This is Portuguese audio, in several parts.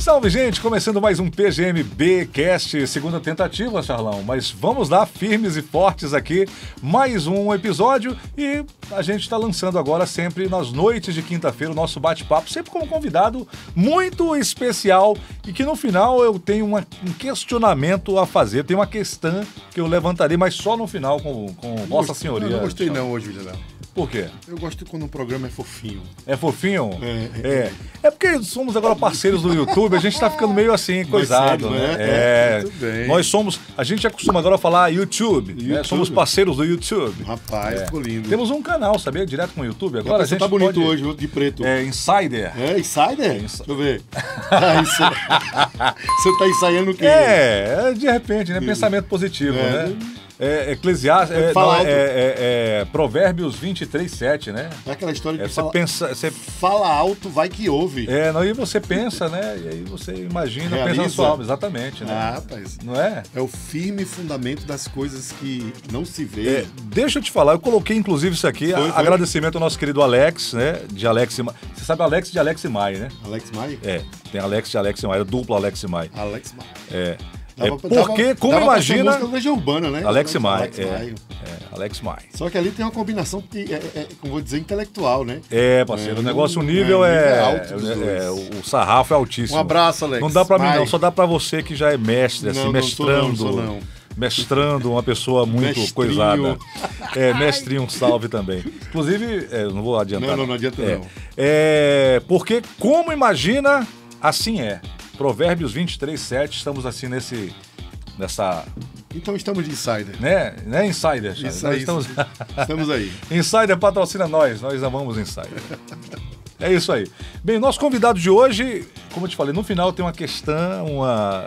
Salve, gente! Começando mais um PGMB Cast, segunda tentativa, Charlão. Mas vamos lá, firmes e fortes aqui, mais um episódio e a gente está lançando agora sempre nas noites de quinta-feira o nosso bate-papo, sempre com um convidado muito especial e que no final eu tenho uma, um questionamento a fazer, tem uma questão que eu levantarei, mas só no final com, com Nossa Senhoria. não gostei não hoje, Juliana. Por quê? Eu gosto quando o programa é fofinho. É fofinho? É, é. É, é porque somos agora parceiros do YouTube, a gente tá ficando meio assim, coisado, sério, né? né? É. é. Muito bem. Nós somos. A gente acostuma agora a falar YouTube. Né? YouTube. Né? Somos parceiros do YouTube. Rapaz, é. ficou lindo. Temos um canal, sabia? Direto com o YouTube. Agora você a gente tá bonito pode... hoje, de preto. É, Insider. É, Insider? É, Deixa eu ver. Ah, é- você tá ensaiando o quê? É, é de repente, né? Pensamento positivo, né? É, é, Eclesiastes, é, fala não, é, é, é, Provérbios 23, 7, né? É aquela história de é, você fala, pensa, você... fala alto, vai que ouve. É, não, e você pensa, né? E aí você imagina, Realiza. pensa na sua alma, exatamente. Né? Ah, rapaz. Não é? É o firme fundamento das coisas que não se vê. É, deixa eu te falar, eu coloquei inclusive isso aqui, foi, agradecimento ao nosso querido Alex, né? De Alex e... Você sabe Alex de Alex e Mai, né? Alex Mai? É, tem Alex de Alex e Mai, duplo Alex e Mai. Alex Mai. É. Dava, é, porque, dava, como dava imagina. Urbana, né? Alex Maio. Alex Maio. É, é, Alex Só que ali tem uma combinação, que é, é como vou dizer, intelectual, né? É, parceiro, o negócio, o nível é. alto o, sarrafo é altíssimo. Um abraço, Alex. Não dá pra mim, não, só dá pra você que já é mestre, assim, não, mestrando. sou não, sou não mestrando, uma pessoa muito mestrinho. coisada. É, mestrinho, um salve também. Inclusive, é, não vou adiantar. Não, não, não adianta é, não. É, porque como imagina, assim é. Provérbios 23, 7, estamos assim nesse. nessa. Então estamos de insider. Né? Né, insider, Isso nós estamos... estamos aí. insider patrocina nós, nós amamos insider. é isso aí. Bem, nosso convidado de hoje, como eu te falei, no final tem uma questão, uma.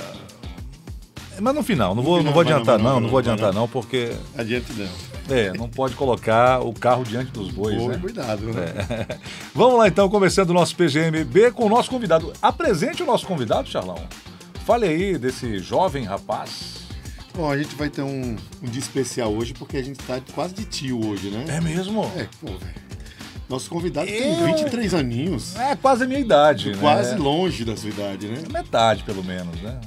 Mas no final, não vou, não, não vou adiantar, não, não, não, não vou adiantar, não, porque. Adiante não. É, não pode colocar o carro diante dos bois. Boa, né? Cuidado, né? É. Vamos lá então, começando o nosso PGMB com o nosso convidado. Apresente o nosso convidado, Charlão. Fale aí desse jovem rapaz. Bom, a gente vai ter um, um dia especial hoje, porque a gente está quase de tio hoje, né? É mesmo? É, pô, velho. Nosso convidado eu... tem 23 aninhos. É, quase a minha idade, né? Quase longe da sua idade, né? É metade, pelo menos, né?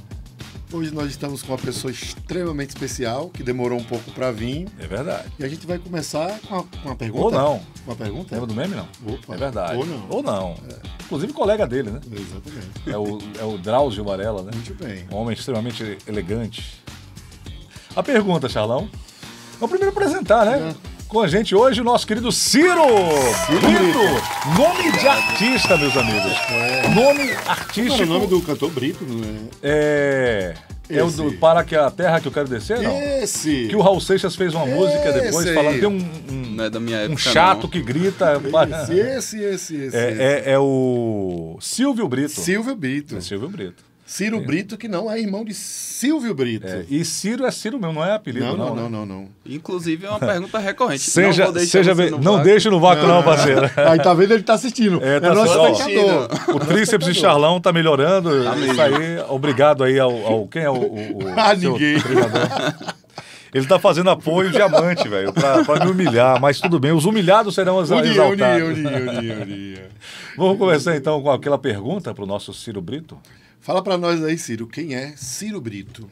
Hoje nós estamos com uma pessoa extremamente especial, que demorou um pouco para vir. É verdade. E a gente vai começar com uma, uma pergunta. Ou não. Uma pergunta? Lembra do meme, não? Opa. É verdade. Ou não. Ou não. É. Inclusive colega dele, né? Exatamente. É o, é o Drauzio Varela, né? Muito bem. Um homem extremamente elegante. A pergunta, Charlão. Vamos primeiro apresentar, né? É com a gente hoje o nosso querido Ciro. Ciro Brito. Nome de artista, meus amigos. É. Nome artístico. Não, o nome do cantor Brito, não é? É. É o do Para que a Terra que eu quero descer, não? Esse. Que o Raul Seixas fez uma esse. música depois falando. Tem um, um, não é da minha época, um chato não. que grita. Esse, esse, esse, esse, é, esse. É, é, o Silvio Brito. Silvio Brito. É Silvio Brito. Ciro é. Brito, que não é irmão de Silvio Brito. É, e Ciro é Ciro mesmo, não é apelido, não. Não, não, né? não. não, não. Inclusive, é uma pergunta recorrente. seja, não seja bem, não deixe no vácuo, não, não parceiro. Aí tá vendo, ele tá assistindo. É, é tá é nosso espectador. O tríceps de Charlão tá melhorando. Tá isso aí, obrigado aí ao, ao. quem é o. o, o ah, ninguém. Ele tá fazendo apoio diamante, velho, pra, pra, me humilhar, mas tudo bem, os humilhados serão os unia, exaltados. Unia, unia, unia, unia. Vamos começar então com aquela pergunta pro nosso Ciro Brito? Fala para nós aí, Ciro, quem é Ciro Brito?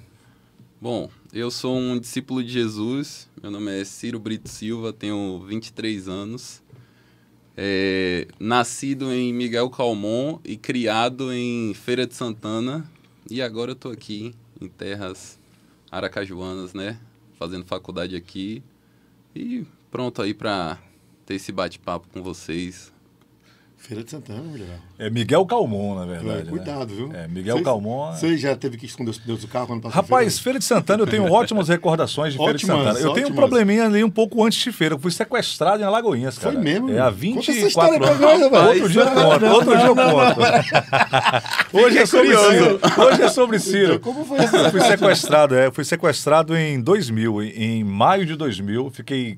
Bom, eu sou um discípulo de Jesus, meu nome é Ciro Brito Silva, tenho 23 anos. É, nascido em Miguel Calmon e criado em Feira de Santana. E agora eu estou aqui em terras aracajuanas, né? Fazendo faculdade aqui. E pronto aí para ter esse bate-papo com vocês Feira de Santana, melhor. É Miguel Calmon, na é, verdade. É, cuidado, né? viu? É, Miguel Calmon. Você é- já teve que esconder os pneus do carro quando passou Rapaz, Feira de Santana, eu tenho ótimas recordações de ótimas, Feira de Santana. Eu tenho ótimas. um probleminha ali um pouco antes de feira. Eu fui sequestrado em Alagoinhas, cara. Foi mesmo? É, há 24 anos. Nós, outro dia eu conto, outro dia eu conto. Hoje é sobre Ciro. Hoje é sobre Ciro. Como foi isso? É, eu fui sequestrado, é. Fui sequestrado em 2000, em maio de 2000. Fiquei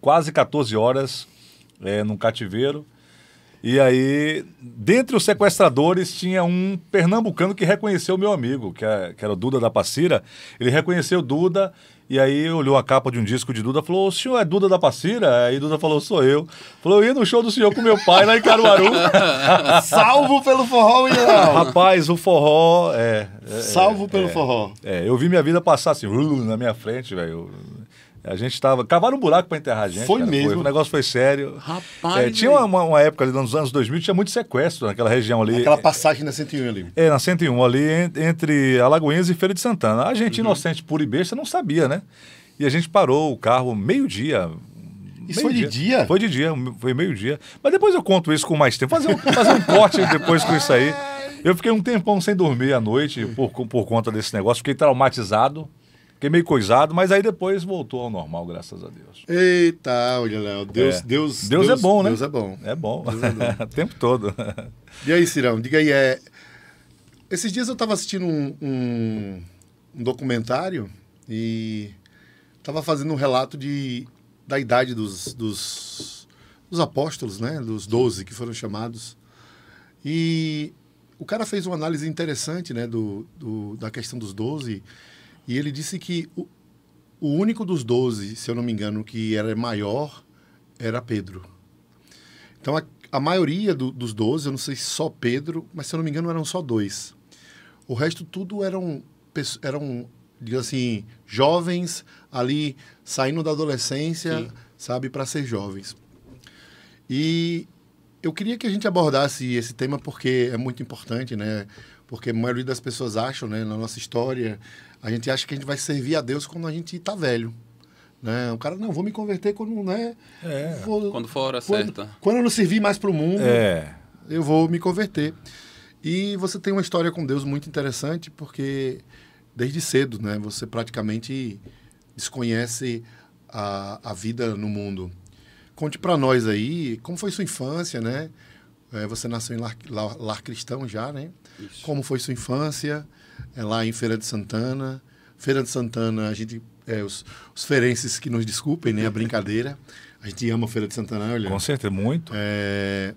quase 14 horas é, num cativeiro. E aí, dentre os sequestradores, tinha um pernambucano que reconheceu meu amigo, que, é, que era o Duda da Passira. Ele reconheceu o Duda e aí olhou a capa de um disco de Duda falou: O senhor é Duda da Passira? Aí Duda falou: Sou eu. Falou: Eu ia no show do senhor com meu pai lá em Caruaru. Salvo pelo forró, Mineral. Rapaz, o forró é. é Salvo é, pelo forró. É, eu vi minha vida passar assim, uh, na minha frente, velho. A gente estava. Cavaram um buraco para enterrar a gente. Foi cara, mesmo. Foi. O negócio foi sério. Rapaz. É, tinha uma, uma, época ali nos anos 2000, tinha muito sequestro naquela região ali. Aquela passagem na 101 ali. É, na 101 ali, entre Alagoinhas e Feira de Santana. A gente, uhum. inocente, pura e besta, não sabia, né? E a gente parou o carro meio-dia, isso meio foi dia. de dia? Foi de dia, foi meio-dia. Mas depois eu conto isso com mais tempo. Fazer um, fazer um corte depois com isso aí. Eu fiquei um tempão sem dormir à noite hum. por, por conta desse negócio, fiquei traumatizado. Fiquei meio coisado, mas aí depois voltou ao normal, graças a Deus. Eita, olha, lá, Deus, é. Deus, Deus, é Deus, é bom, né? Deus é bom. É bom. É o tempo todo. E aí, Cirão, diga aí, é... esses dias eu estava assistindo um, um, um, documentário e estava fazendo um relato de, da idade dos, dos, dos apóstolos, né? Dos doze que foram chamados. E o cara fez uma análise interessante, né? Do, do da questão dos doze. 12 e ele disse que o, o único dos doze, se eu não me engano, que era maior, era Pedro. Então, a, a maioria do, dos doze, eu não sei se só Pedro, mas se eu não me engano, eram só dois. O resto tudo eram, eram digamos assim, jovens ali saindo da adolescência, Sim. sabe, para ser jovens. E eu queria que a gente abordasse esse tema porque é muito importante, né? porque a maioria das pessoas acham, né, na nossa história, a gente acha que a gente vai servir a Deus quando a gente está velho. Né? O cara, não, vou me converter quando, né? É. Vou, quando for a hora quando, certa. Quando eu não servir mais para o mundo, é. eu vou me converter. E você tem uma história com Deus muito interessante, porque desde cedo, né, você praticamente desconhece a, a vida no mundo. Conte para nós aí, como foi sua infância, né? É, você nasceu em lar, lar, lar cristão já, né? Isso. Como foi sua infância é, lá em Feira de Santana? Feira de Santana, a gente é, os, os ferenses que nos desculpem, né? A brincadeira. A gente ama Feira de Santana, olha. Com certeza, muito. É...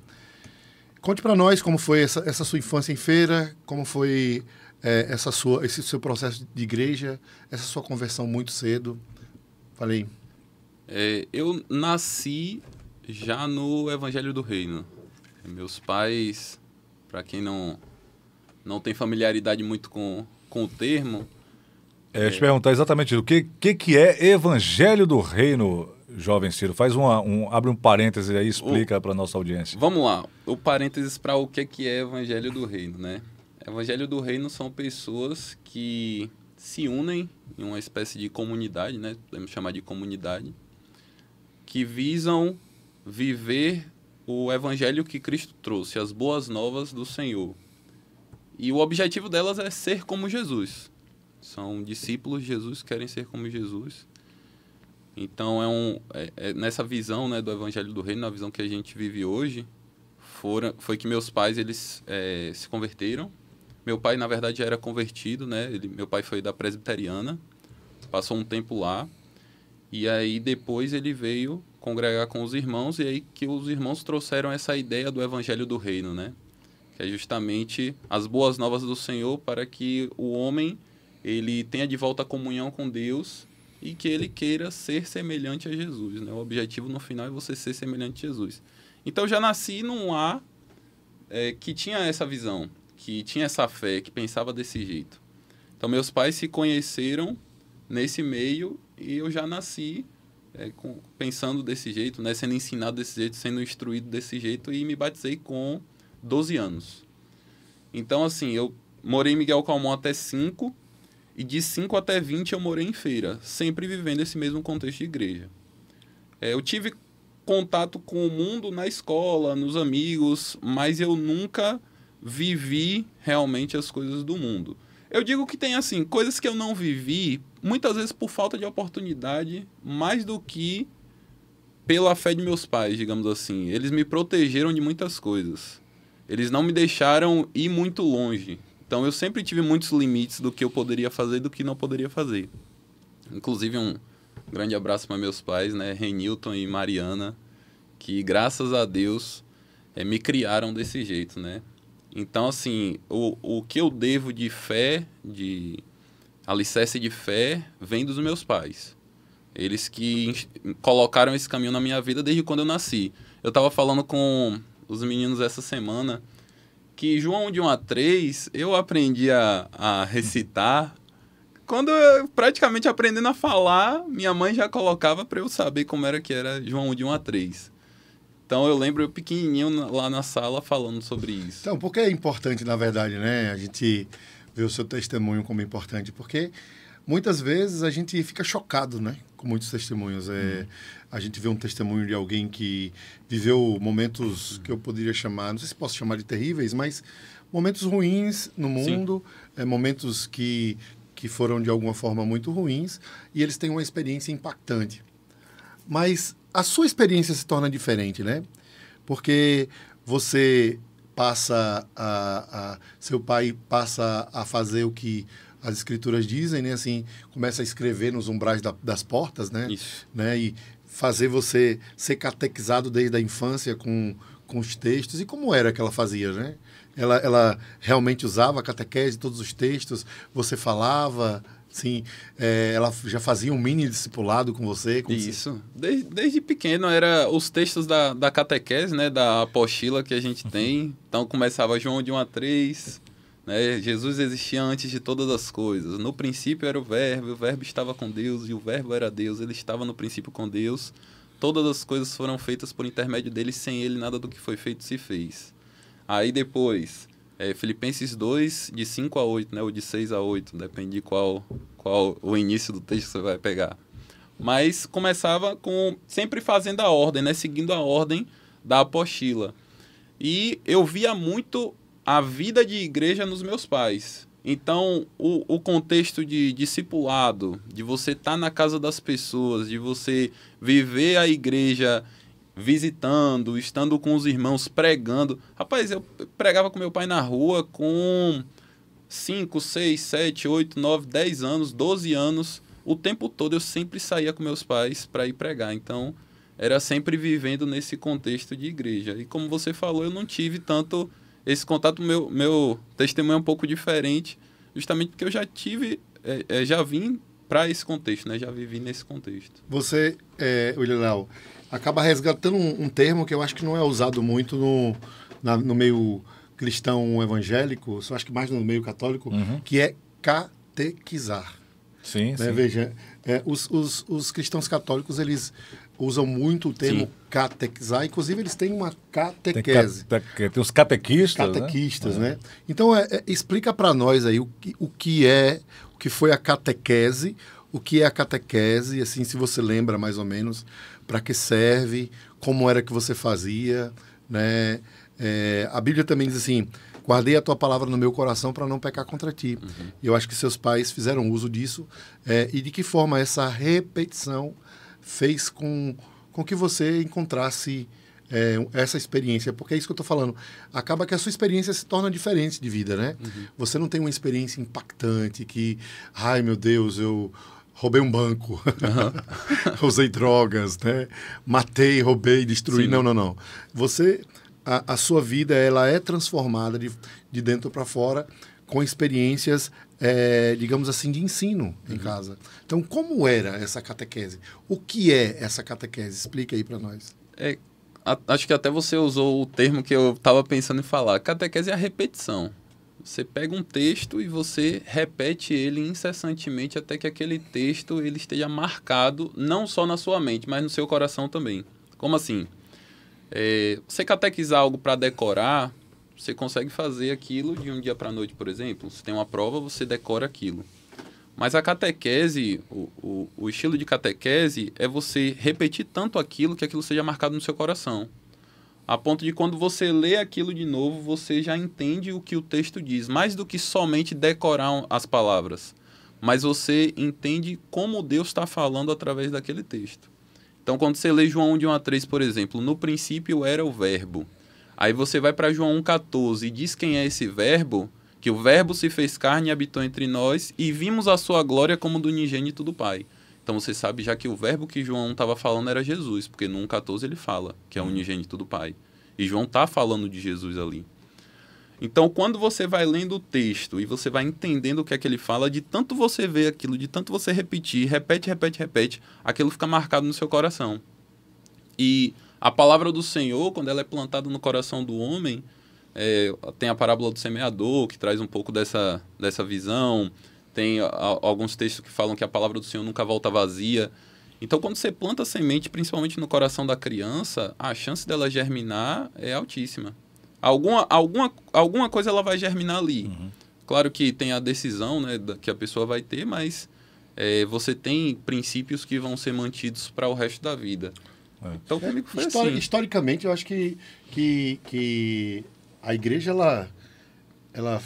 Conte para nós como foi essa, essa, sua infância em feira, como foi é, essa sua, esse seu processo de igreja, essa sua conversão muito cedo. Falei. É, eu nasci já no Evangelho do Reino. Meus pais, para quem não não tem familiaridade muito com, com o termo. É, é... Te perguntar exatamente o que, que, que é Evangelho do Reino, jovem Ciro? Faz uma, um abre um parêntese aí, explica para nossa audiência. Vamos lá, o parênteses para o que que é Evangelho do Reino, né? Evangelho do Reino são pessoas que se unem em uma espécie de comunidade, né? Podemos chamar de comunidade, que visam viver o evangelho que Cristo trouxe, as boas novas do Senhor, e o objetivo delas é ser como Jesus. São discípulos de Jesus, querem ser como Jesus. Então é um é, é nessa visão né, do Evangelho do Reino, na visão que a gente vive hoje, foram, foi que meus pais eles é, se converteram. Meu pai na verdade já era convertido, né? Ele, meu pai foi da presbiteriana, passou um tempo lá e aí depois ele veio congregar com os irmãos e aí que os irmãos trouxeram essa ideia do Evangelho do Reino, né? que é justamente as boas novas do Senhor para que o homem ele tenha de volta a comunhão com Deus e que ele queira ser semelhante a Jesus, né? O objetivo no final é você ser semelhante a Jesus. Então eu já nasci num ar é, que tinha essa visão, que tinha essa fé, que pensava desse jeito. Então meus pais se conheceram nesse meio e eu já nasci é, com, pensando desse jeito, né? Sendo ensinado desse jeito, sendo instruído desse jeito e me batizei com 12 anos. Então, assim, eu morei em Miguel Calmon até 5, e de 5 até 20 eu morei em feira, sempre vivendo esse mesmo contexto de igreja. É, eu tive contato com o mundo na escola, nos amigos, mas eu nunca vivi realmente as coisas do mundo. Eu digo que tem assim, coisas que eu não vivi, muitas vezes por falta de oportunidade, mais do que pela fé de meus pais, digamos assim. Eles me protegeram de muitas coisas eles não me deixaram ir muito longe. Então eu sempre tive muitos limites do que eu poderia fazer e do que não poderia fazer. Inclusive um grande abraço para meus pais, né, Renilton e Mariana, que graças a Deus é, me criaram desse jeito, né? Então assim, o, o que eu devo de fé, de alicerce de fé, vem dos meus pais. Eles que colocaram esse caminho na minha vida desde quando eu nasci. Eu estava falando com os meninos essa semana que João de 1 a 3 eu aprendi a, a recitar quando eu, praticamente aprendendo a falar, minha mãe já colocava para eu saber como era que era João de 1 a 3. Então eu lembro eu pequenininho lá na sala falando sobre isso. Então, porque é importante, na verdade, né? A gente vê o seu testemunho como importante, porque muitas vezes a gente fica chocado, né? Com muitos testemunhos. É, hum a gente vê um testemunho de alguém que viveu momentos que eu poderia chamar, não sei se posso chamar de terríveis, mas momentos ruins no mundo, é, momentos que, que foram de alguma forma muito ruins, e eles têm uma experiência impactante. Mas a sua experiência se torna diferente, né? Porque você passa a, a seu pai passa a fazer o que as escrituras dizem, né? Assim, começa a escrever nos umbrais da, das portas, né? Isso. Né? E fazer você ser catequizado desde a infância com, com os textos. E como era que ela fazia, né? Ela, ela realmente usava a catequese, todos os textos, você falava, sim, é, ela já fazia um mini discipulado com você? Com Isso, você... Desde, desde pequeno, era os textos da, da catequese, né, da apostila que a gente tem, então começava João de 1 a 3, né? Jesus existia antes de todas as coisas. No princípio era o Verbo, o Verbo estava com Deus e o Verbo era Deus. Ele estava no princípio com Deus. Todas as coisas foram feitas por intermédio dele, sem ele nada do que foi feito se fez. Aí depois, é, Filipenses 2, de 5 a 8, né? ou de 6 a 8, depende de qual, qual o início do texto você vai pegar. Mas começava com sempre fazendo a ordem, né? seguindo a ordem da apostila. E eu via muito a vida de igreja nos meus pais. Então, o, o contexto de discipulado, de você estar tá na casa das pessoas, de você viver a igreja visitando, estando com os irmãos, pregando. Rapaz, eu pregava com meu pai na rua com 5, 6, 7, 8, 9, 10 anos, 12 anos. O tempo todo eu sempre saía com meus pais para ir pregar. Então, era sempre vivendo nesse contexto de igreja. E como você falou, eu não tive tanto esse contato, meu, meu testemunho é um pouco diferente, justamente porque eu já tive, é, é já vim para esse contexto, né? Já vivi nesse contexto. Você, é, William Léo, acaba resgatando um, um, termo que eu acho que não é usado muito no, na, no meio cristão evangélico, eu acho que mais no meio católico, uhum. que é catequizar. Sim, né? sim. Veja, é, os, os, os cristãos católicos, eles usam muito o termo Sim. catequizar. Inclusive, eles têm uma catequese. Tem, cate, tem os catequistas. Né? Catequistas, né? né? Então, é, é, explica para nós aí o que, o que é, o que foi a catequese, o que é a catequese, assim, se você lembra mais ou menos, para que serve, como era que você fazia, né? É, a Bíblia também diz assim, guardei a tua palavra no meu coração para não pecar contra ti. Uhum. Eu acho que seus pais fizeram uso disso. É, e de que forma essa repetição fez com, com que você encontrasse é, essa experiência, porque é isso que eu estou falando. Acaba que a sua experiência se torna diferente de vida, né? Uhum. Você não tem uma experiência impactante que, ai meu Deus, eu roubei um banco, uhum. usei drogas, né? Matei, roubei, destruí. Sim. Não, não, não. Você, a, a, sua vida, ela é transformada de, de dentro para fora com experiências é, digamos assim, de ensino uhum. em casa. Então, como era essa catequese? O que é essa catequese? Explica aí para nós. É, a, acho que até você usou o termo que eu estava pensando em falar. Catequese é a repetição. Você pega um texto e você repete ele incessantemente até que aquele texto ele esteja marcado não só na sua mente, mas no seu coração também. Como assim? É, você catequizar algo para decorar você consegue fazer aquilo de um dia para a noite, por exemplo. Se tem uma prova, você decora aquilo. Mas a catequese, o, o, o, estilo de catequese é você repetir tanto aquilo que aquilo seja marcado no seu coração. A ponto de quando você lê aquilo de novo, você já entende o que o texto diz, mais do que somente decorar as palavras. Mas você entende como Deus está falando através daquele texto. Então, quando você lê João de 1 a 3, por exemplo, no princípio era o Verbo. Aí você vai para João 1,14 e diz quem é esse verbo, que o verbo se fez carne e habitou entre nós, e vimos a sua glória como do unigênito do Pai. Então você sabe já que o verbo que João estava falando era Jesus, porque no 1,14 ele fala que é o uhum. unigênito do Pai. E João está falando de Jesus ali. Então, quando você vai lendo o texto e você vai entendendo o que é que ele fala, de tanto você ver aquilo, de tanto você repetir, repete, repete, repete, aquilo fica marcado no seu coração. E a palavra do Senhor, quando ela é plantada no coração do homem, é, tem a parábola do semeador, que traz um pouco dessa, dessa visão. Tem a, alguns textos que falam que a palavra do Senhor nunca volta vazia. Então, quando você planta a semente, principalmente no coração da criança, a chance dela germinar é altíssima. Alguma, alguma, alguma coisa ela vai germinar ali. Uhum. Claro que tem a decisão né, que a pessoa vai ter, mas é, você tem princípios que vão ser mantidos para o resto da vida. É. Então, Histori assim. Historicamente, eu acho que, que, que a igreja, ela, ela,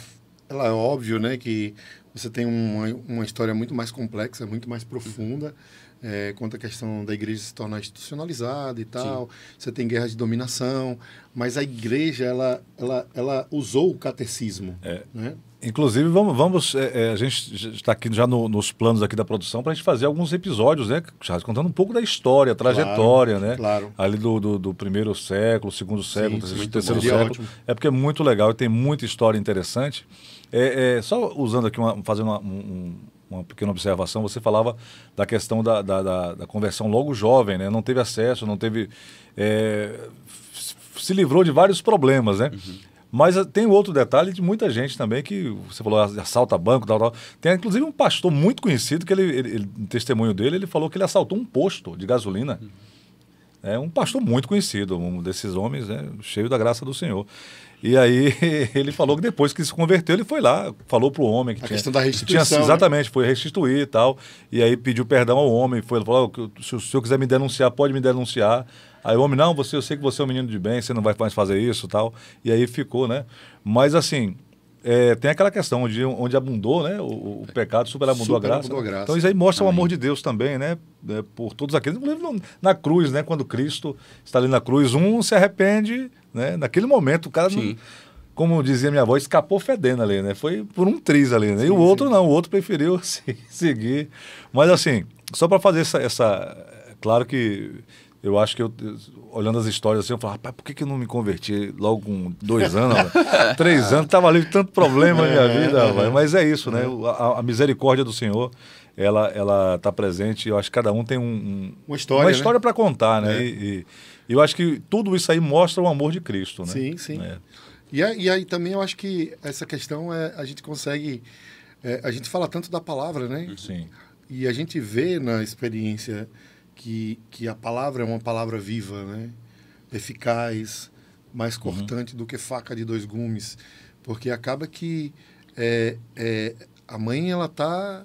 ela é óbvio, né? Que você tem uma, uma história muito mais complexa, muito mais profunda. É, quanto à questão da igreja se tornar institucionalizada e tal, Sim. você tem guerras de dominação, mas a igreja ela, ela, ela usou o catecismo, é. né? Inclusive, vamos, vamos é, é, a gente está aqui já no, nos planos aqui da produção para a gente fazer alguns episódios, né? Charles, contando um pouco da história, trajetória, claro, né? Claro. Ali do, do, do, primeiro século, segundo século, Sim, terceiro, século. Ótimo. É porque é muito legal e tem muita história interessante. É, é só usando aqui, uma, fazendo uma, um, uma pequena observação, você falava da questão da, da, da, da conversão logo jovem, né? Não teve acesso, não teve é, se livrou de vários problemas, né? Uhum. Mas eh, tem outro detalhe de muita gente também que você falou ah, assalta banco, tal, tal. Tem inclusive um pastor muito conhecido que ele, ele, ele testemunho dele, ele falou que ele assaltou um posto de gasolina. Uhum. É um pastor muito conhecido, um desses homens, né, cheio da graça do Senhor. E aí ele falou que depois que se converteu, ele foi lá, falou para o homem que a tinha, questão da restituição, tinha, né? exatamente, né? foi restituir e tal. E aí pediu perdão ao homem, foi falou, ah, se o senhor quiser me denunciar, pode me denunciar. Aí o homem, não, você, eu sei que você é um menino de bem, você não vai mais fazer isso tal. E aí ficou, né? Mas assim, é, tem aquela questão onde, onde abundou, né? O, o pecado superabundou super a graça. a graça. Então isso aí mostra Amém. o amor de Deus também, né? É, por todos aqueles. na cruz, né? Quando Cristo está ali na cruz, um se arrepende, né? Naquele momento o cara, não, como dizia minha avó, escapou fedendo ali, né? Foi por um triz ali, né? E o outro sim. não, o outro preferiu se, seguir. Mas assim, só para fazer essa, essa... É claro que eu acho que eu, olhando as histórias assim, eu falo, rapaz, por que, que eu não me converti logo com dois anos, três anos? Tava ali tanto problema na minha é, vida, é. rapaz. mas é isso, né? A, a, misericórdia do Senhor, ela ela tá presente. Eu acho que cada um tem um, um uma história, uma né? para contar, né? É. E, e, eu acho que tudo isso aí mostra o amor de Cristo, né? Sim, sim. É. E, aí, e aí também eu acho que essa questão é a gente consegue, é, a gente fala tanto da palavra, né? Sim. E a gente vê na experiência que, que a palavra é uma palavra viva, né? eficaz, mais uhum. cortante uhum. do que faca de dois gumes, porque acaba que é, é, a mãe ela tá,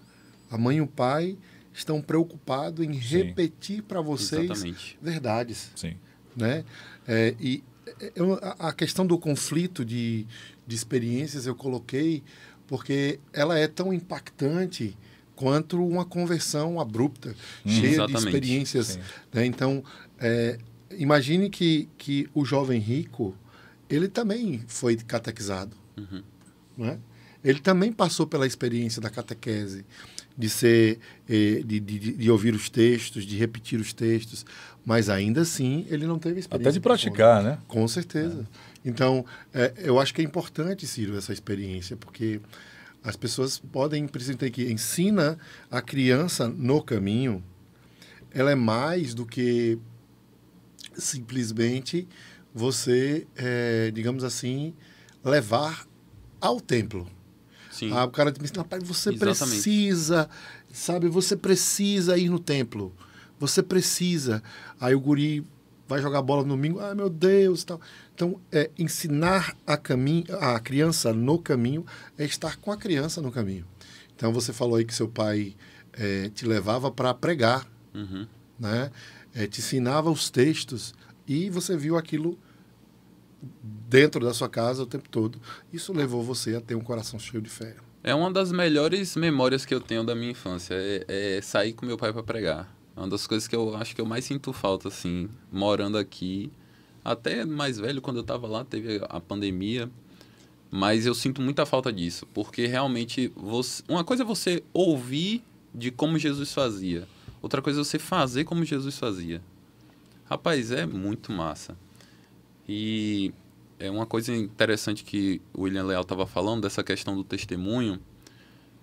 a mãe e o pai estão preocupados em repetir para vocês Exatamente. verdades, Sim. né? É, e é, eu, a questão do conflito de, de experiências eu coloquei porque ela é tão impactante quanto uma conversão abrupta, hum, cheia exatamente. de experiências. Né? Então, é, imagine que, que o jovem rico, ele também foi catequizado. Uhum. Né? Ele também passou pela experiência da catequese, de, ser, é, de, de, de, ouvir os textos, de repetir os textos, mas ainda assim ele não teve experiência. Até de praticar, né? Com certeza. É. Então, é, eu acho que é importante, Ciro, essa experiência, porque as pessoas podem precisar que ensina a criança no caminho. Ela é mais do que simplesmente você, é, digamos assim, levar ao templo. Sim. Ah, o cara me ensina, pai, você Exatamente. precisa, sabe, você precisa ir no templo. Você precisa. Aí o guri vai jogar bola no domingo, ai ah, meu Deus tal. Então, é, ensinar a, caminho, a criança no caminho é estar com a criança no caminho. Então, você falou aí que seu pai é, te levava para pregar, uhum. né? É, te ensinava os textos e você viu aquilo dentro da sua casa o tempo todo. Isso levou você a ter um coração cheio de fé. É uma das melhores memórias que eu tenho da minha infância, é, é sair com meu pai para pregar. É uma das coisas que eu acho que eu mais sinto falta, assim, morando aqui. Até mais velho, quando eu estava lá, teve a pandemia. Mas eu sinto muita falta disso, porque realmente você... uma coisa é você ouvir de como Jesus fazia, outra coisa é você fazer como Jesus fazia. Rapaz, é muito massa. E é uma coisa interessante que o William Leal estava falando dessa questão do testemunho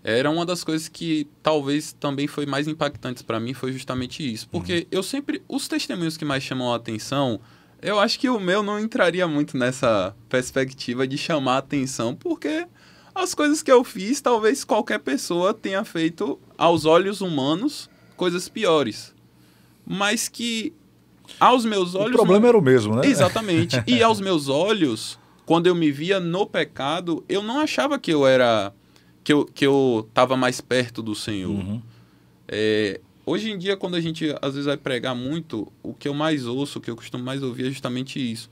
era uma das coisas que talvez também foi mais impactantes para mim foi justamente isso. Porque uhum. eu sempre. Os testemunhos que mais chamam a atenção, eu acho que o meu não entraria muito nessa perspectiva de chamar a atenção, porque as coisas que eu fiz, talvez qualquer pessoa tenha feito, aos olhos humanos, coisas piores. Mas que. Aos meus olhos. O problema não... era o mesmo, né? Exatamente. e aos meus olhos, quando eu me via no pecado, eu não achava que eu era que eu, que eu tava mais perto do Senhor. Uhum. É, hoje em dia, quando a gente às vezes vai pregar muito, o que eu mais ouço, o que eu costumo mais ouvir é justamente isso.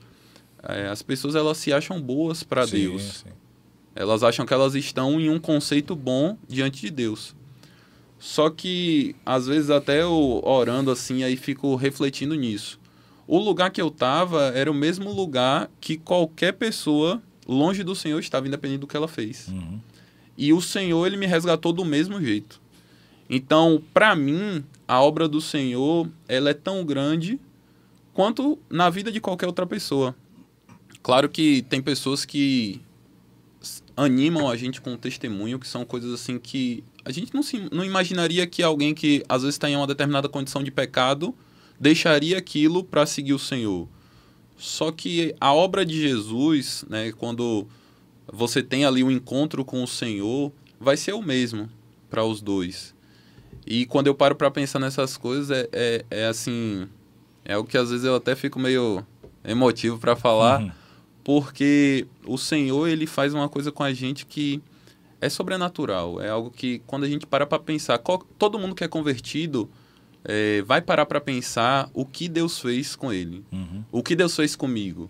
É, as pessoas elas se acham boas para Deus. Sim. Elas acham que elas estão em um conceito bom diante de Deus. Só que às vezes até eu orando assim, aí fico refletindo nisso. O lugar que eu estava era o mesmo lugar que qualquer pessoa longe do Senhor estava, independente do que ela fez. Uhum. E o Senhor, ele me resgatou do mesmo jeito. Então, para mim, a obra do Senhor, ela é tão grande quanto na vida de qualquer outra pessoa. Claro que tem pessoas que animam a gente com testemunho, que são coisas assim que a gente não, se, não imaginaria que alguém que às vezes está em uma determinada condição de pecado deixaria aquilo para seguir o Senhor. Só que a obra de Jesus, né, quando você tem ali o um encontro com o Senhor, vai ser o mesmo para os dois. E quando eu paro para pensar nessas coisas, é, é, é, assim. É o que às vezes eu até fico meio emotivo para falar, uhum. porque o Senhor, ele faz uma coisa com a gente que é sobrenatural. É algo que, quando a gente para para pensar, qual, todo mundo que é convertido é, vai parar para pensar o que Deus fez com ele, uhum. o que Deus fez comigo,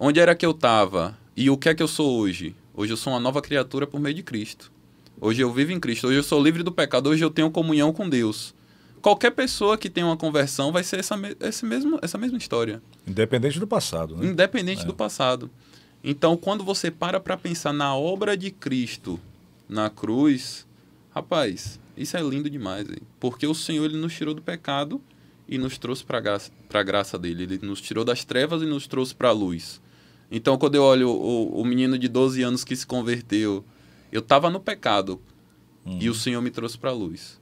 onde era que eu estava, e o que é que eu sou hoje? Hoje eu sou uma nova criatura por meio de Cristo. Hoje eu vivo em Cristo. Hoje eu sou livre do pecado. Hoje eu tenho comunhão com Deus. Qualquer pessoa que tem uma conversão vai ser essa, esse mesmo, essa mesma história. Independente do passado, né? Independente é. do passado. Então, quando você para para pensar na obra de Cristo na cruz, rapaz, isso é lindo demais. Hein? Porque o Senhor ele nos tirou do pecado e nos trouxe para gra a graça dele. Ele nos tirou das trevas e nos trouxe para a luz. Então, quando eu olho o, o menino de 12 anos que se converteu, eu estava no pecado uhum. e o Senhor me trouxe para a luz.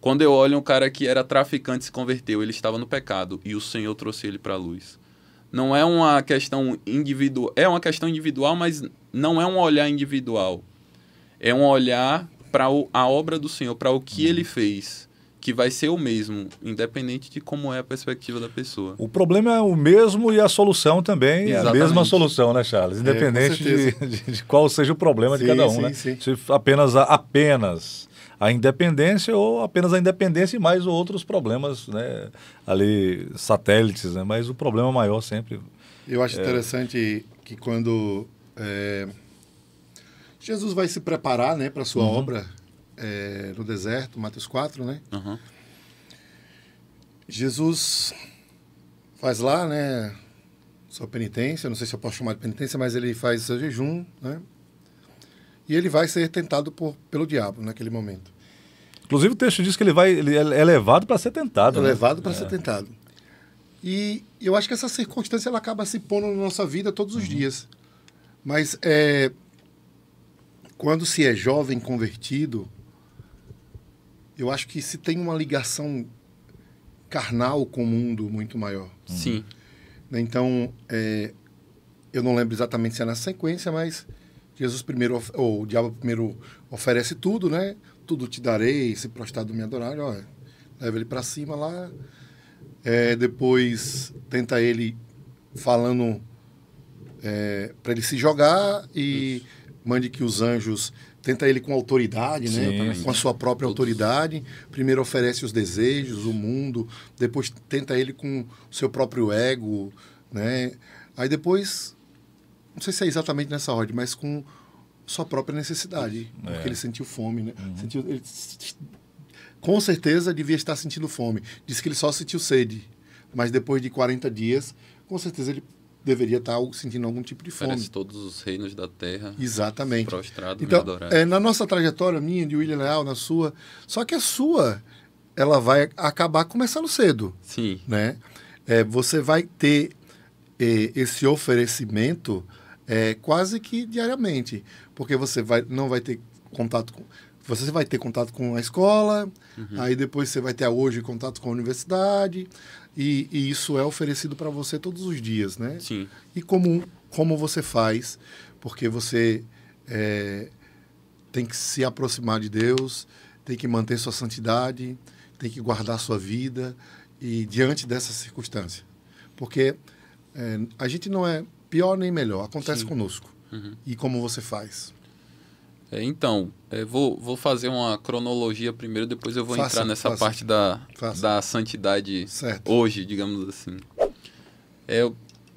Quando eu olho um cara que era traficante se converteu, ele estava no pecado e o Senhor trouxe ele para a luz. Não é uma questão individual, é uma questão individual, mas não é um olhar individual. É um olhar para a obra do Senhor, para o que uhum. ele fez que vai ser o mesmo, independente de como é a perspectiva da pessoa. O problema é o mesmo e a solução também Exatamente. é a mesma solução, né, Charles? É, independente é, de, de, de, qual seja o problema sim, de cada um, sim, né? Sim. Se apenas a, apenas a independência ou apenas a independência e mais outros problemas, né? Ali satélites, né? Mas o problema maior sempre. Eu acho é... interessante que quando é... Jesus vai se preparar, né, para sua uhum. obra é, no deserto, Mateus 4, né? Uhum. Jesus faz lá, né, sua penitência, não sei se eu posso chamar de penitência, mas ele faz seu jejum, né? E ele vai ser tentado por, pelo diabo naquele momento. Inclusive o texto diz que ele vai, ele é, é levado para ser tentado. É né? levado para é. ser tentado. E eu acho que essa circunstância ela acaba se pondo na nossa vida todos os uhum. dias. Mas é, quando se é jovem convertido, eu acho que se tem uma ligação carnal com o mundo muito maior. Uhum. Sim. Né, então, é, eu não lembro exatamente se é na sequência, mas Jesus primeiro, ou o diabo primeiro oferece tudo, né? Tudo te darei, se prostrado me adorar, ó, leva ele para cima lá. É, depois tenta ele falando é, para ele se jogar e Isso. mande que os anjos tenta ele com autoridade, né? Sim, né? com a sua própria autoridade. Primeiro oferece os desejos, o mundo, depois tenta ele com o seu próprio ego, né? Aí depois, não sei se é exatamente nessa ordem, mas com sua própria necessidade, é. porque ele sentiu fome, né? Uhum. Sentiu, ele, com certeza devia estar sentindo fome. Diz que ele só sentiu sede, mas depois de 40 dias, com certeza ele deveria estar sentindo algum tipo de fome. Parece todos os reinos da terra. Exatamente. Prostrado, então, é, na nossa trajetória, minha, de William Leal, na sua, só que a sua, ela vai acabar começando cedo. Sim. Né? É, você vai ter é, esse oferecimento é, quase que diariamente, porque você vai, não vai ter contato com você vai ter contato com a escola, uhum. aí depois você vai ter hoje contato com a universidade, e, e isso é oferecido para você todos os dias, né? Sim. E como, como você faz, porque você é, tem que se aproximar de Deus, tem que manter sua santidade, tem que guardar sua vida, e diante dessa circunstância. Porque é, a gente não é pior nem melhor, acontece Sim. conosco. Uhum. E como você faz? É, então, é, vou, vou fazer uma cronologia primeiro, depois eu vou faça, entrar nessa faça, parte da, da santidade certo. hoje, digamos assim. É,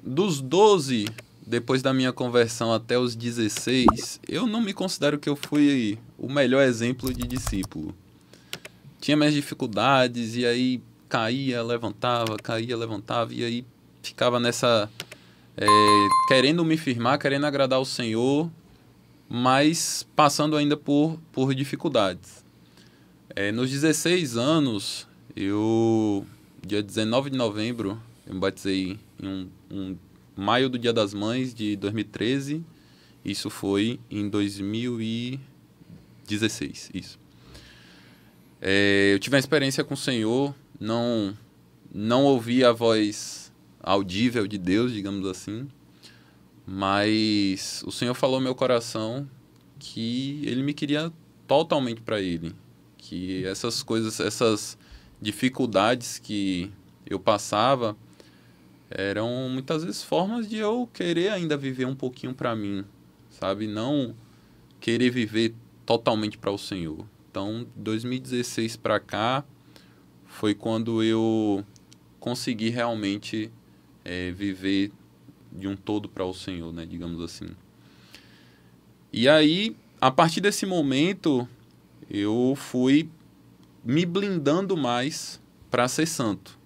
dos 12, depois da minha conversão até os 16, eu não me considero que eu fui o melhor exemplo de discípulo. Tinha minhas dificuldades e aí caía, levantava, caía, levantava e aí ficava nessa. É, querendo me firmar, querendo agradar o Senhor mas passando ainda por, por dificuldades. É, nos 16 anos, eu, dia 19 de novembro, eu me batizei em um, um maio do Dia das Mães de 2013. Isso foi em 2016, isso. É, eu tive uma experiência com o Senhor, não não ouvi a voz audível de Deus, digamos assim, mas o Senhor falou ao meu coração que ele me queria totalmente para ele, que essas coisas, essas dificuldades que eu passava eram muitas vezes formas de eu querer ainda viver um pouquinho para mim, sabe? Não querer viver totalmente para o Senhor. Então, 2016 para cá foi quando eu consegui realmente é, viver de um todo para o Senhor, né, digamos assim. E aí, a partir desse momento, eu fui me blindando mais para ser santo.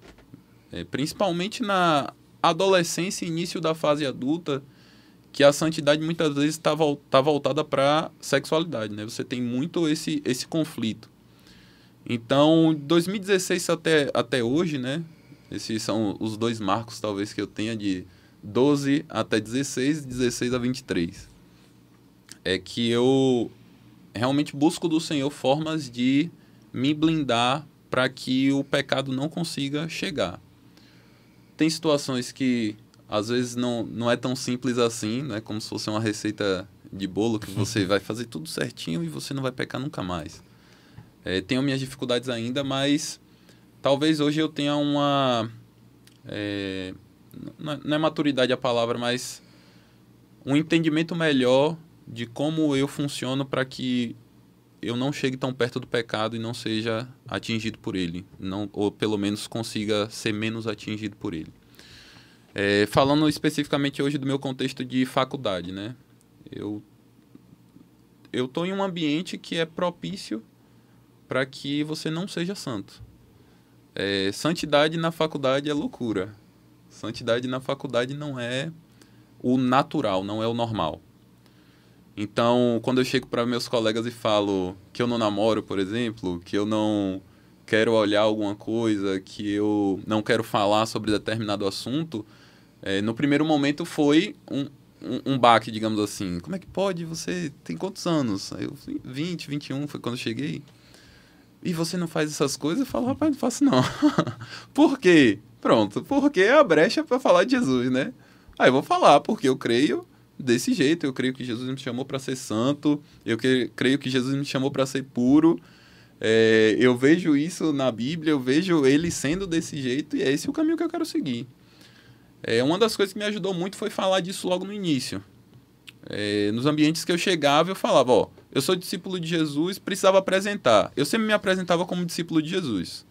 É, principalmente na adolescência e início da fase adulta, que a santidade muitas vezes está tá voltada para sexualidade, né? Você tem muito esse, esse conflito. Então, 2016 até, até hoje, né? Esses são os dois marcos, talvez, que eu tenha de 12 até 16, 16 a 23. É que eu realmente busco do Senhor formas de me blindar para que o pecado não consiga chegar. Tem situações que às vezes não, não é tão simples assim, né? Como se fosse uma receita de bolo que você uhum. vai fazer tudo certinho e você não vai pecar nunca mais. É, tenho minhas dificuldades ainda, mas talvez hoje eu tenha uma é, é, não é maturidade a palavra, mas um entendimento melhor de como eu funciono para que eu não chegue tão perto do pecado e não seja atingido por ele, não, ou pelo menos consiga ser menos atingido por ele. É, falando especificamente hoje do meu contexto de faculdade, né? Eu eu tô em um ambiente que é propício para que você não seja santo. É, santidade na faculdade é loucura. Santidade na faculdade não é o natural, não é o normal. Então, quando eu chego para meus colegas e falo que eu não namoro, por exemplo, que eu não quero olhar alguma coisa, que eu não quero falar sobre determinado assunto, é, no primeiro momento foi um, um, um, baque, digamos assim. Como é que pode? Você tem quantos anos? Eu, 20, 21 foi quando eu cheguei. E você não faz essas coisas? Eu falo, rapaz, não faço não. por quê? Pronto, porque é a brecha para falar de Jesus, né? Aí eu vou falar, porque eu creio desse jeito, eu creio que Jesus me chamou para ser santo, eu creio que Jesus me chamou para ser puro. É, eu vejo isso na Bíblia, eu vejo ele sendo desse jeito e é esse o caminho que eu quero seguir. É, uma das coisas que me ajudou muito foi falar disso logo no início. É, nos ambientes que eu chegava, eu falava: Ó, eu sou discípulo de Jesus, precisava apresentar. Eu sempre me apresentava como discípulo de Jesus.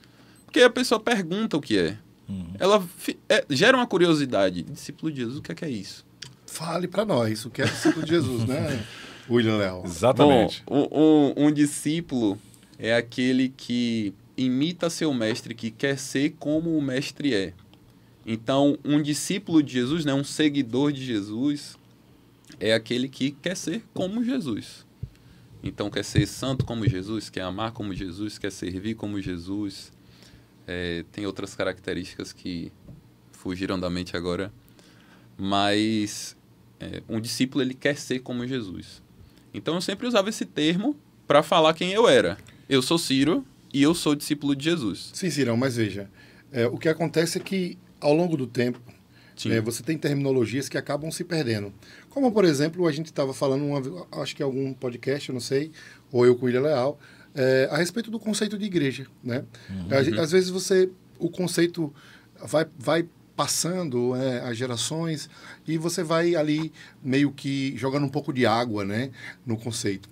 Porque a pessoa pergunta o que é. Uhum. Ela é, gera uma curiosidade. Discípulo de Jesus, o que é, que é isso? Fale para nós o que é discípulo de Jesus, né, William Léo? Exatamente. Bom, um, um, um discípulo é aquele que imita seu mestre, que quer ser como o mestre é. Então, um discípulo de Jesus, né, um seguidor de Jesus, é aquele que quer ser como Jesus. Então, quer ser santo como Jesus, quer amar como Jesus, quer servir como Jesus, é, tem outras características que fugiram da mente agora, mas é, um discípulo ele quer ser como Jesus. Então eu sempre usava esse termo para falar quem eu era. Eu sou Ciro e eu sou discípulo de Jesus. Sim, Cirão, mas veja, é, o que acontece é que ao longo do tempo é, você tem terminologias que acabam se perdendo. Como, por exemplo, a gente estava falando, uma, acho que algum podcast, eu não sei, ou eu com o William Leal, é, a respeito do conceito de igreja, né? Uhum. Às vezes você, o conceito vai, vai passando é, as gerações e você vai ali meio que jogando um pouco de água, né, no conceito.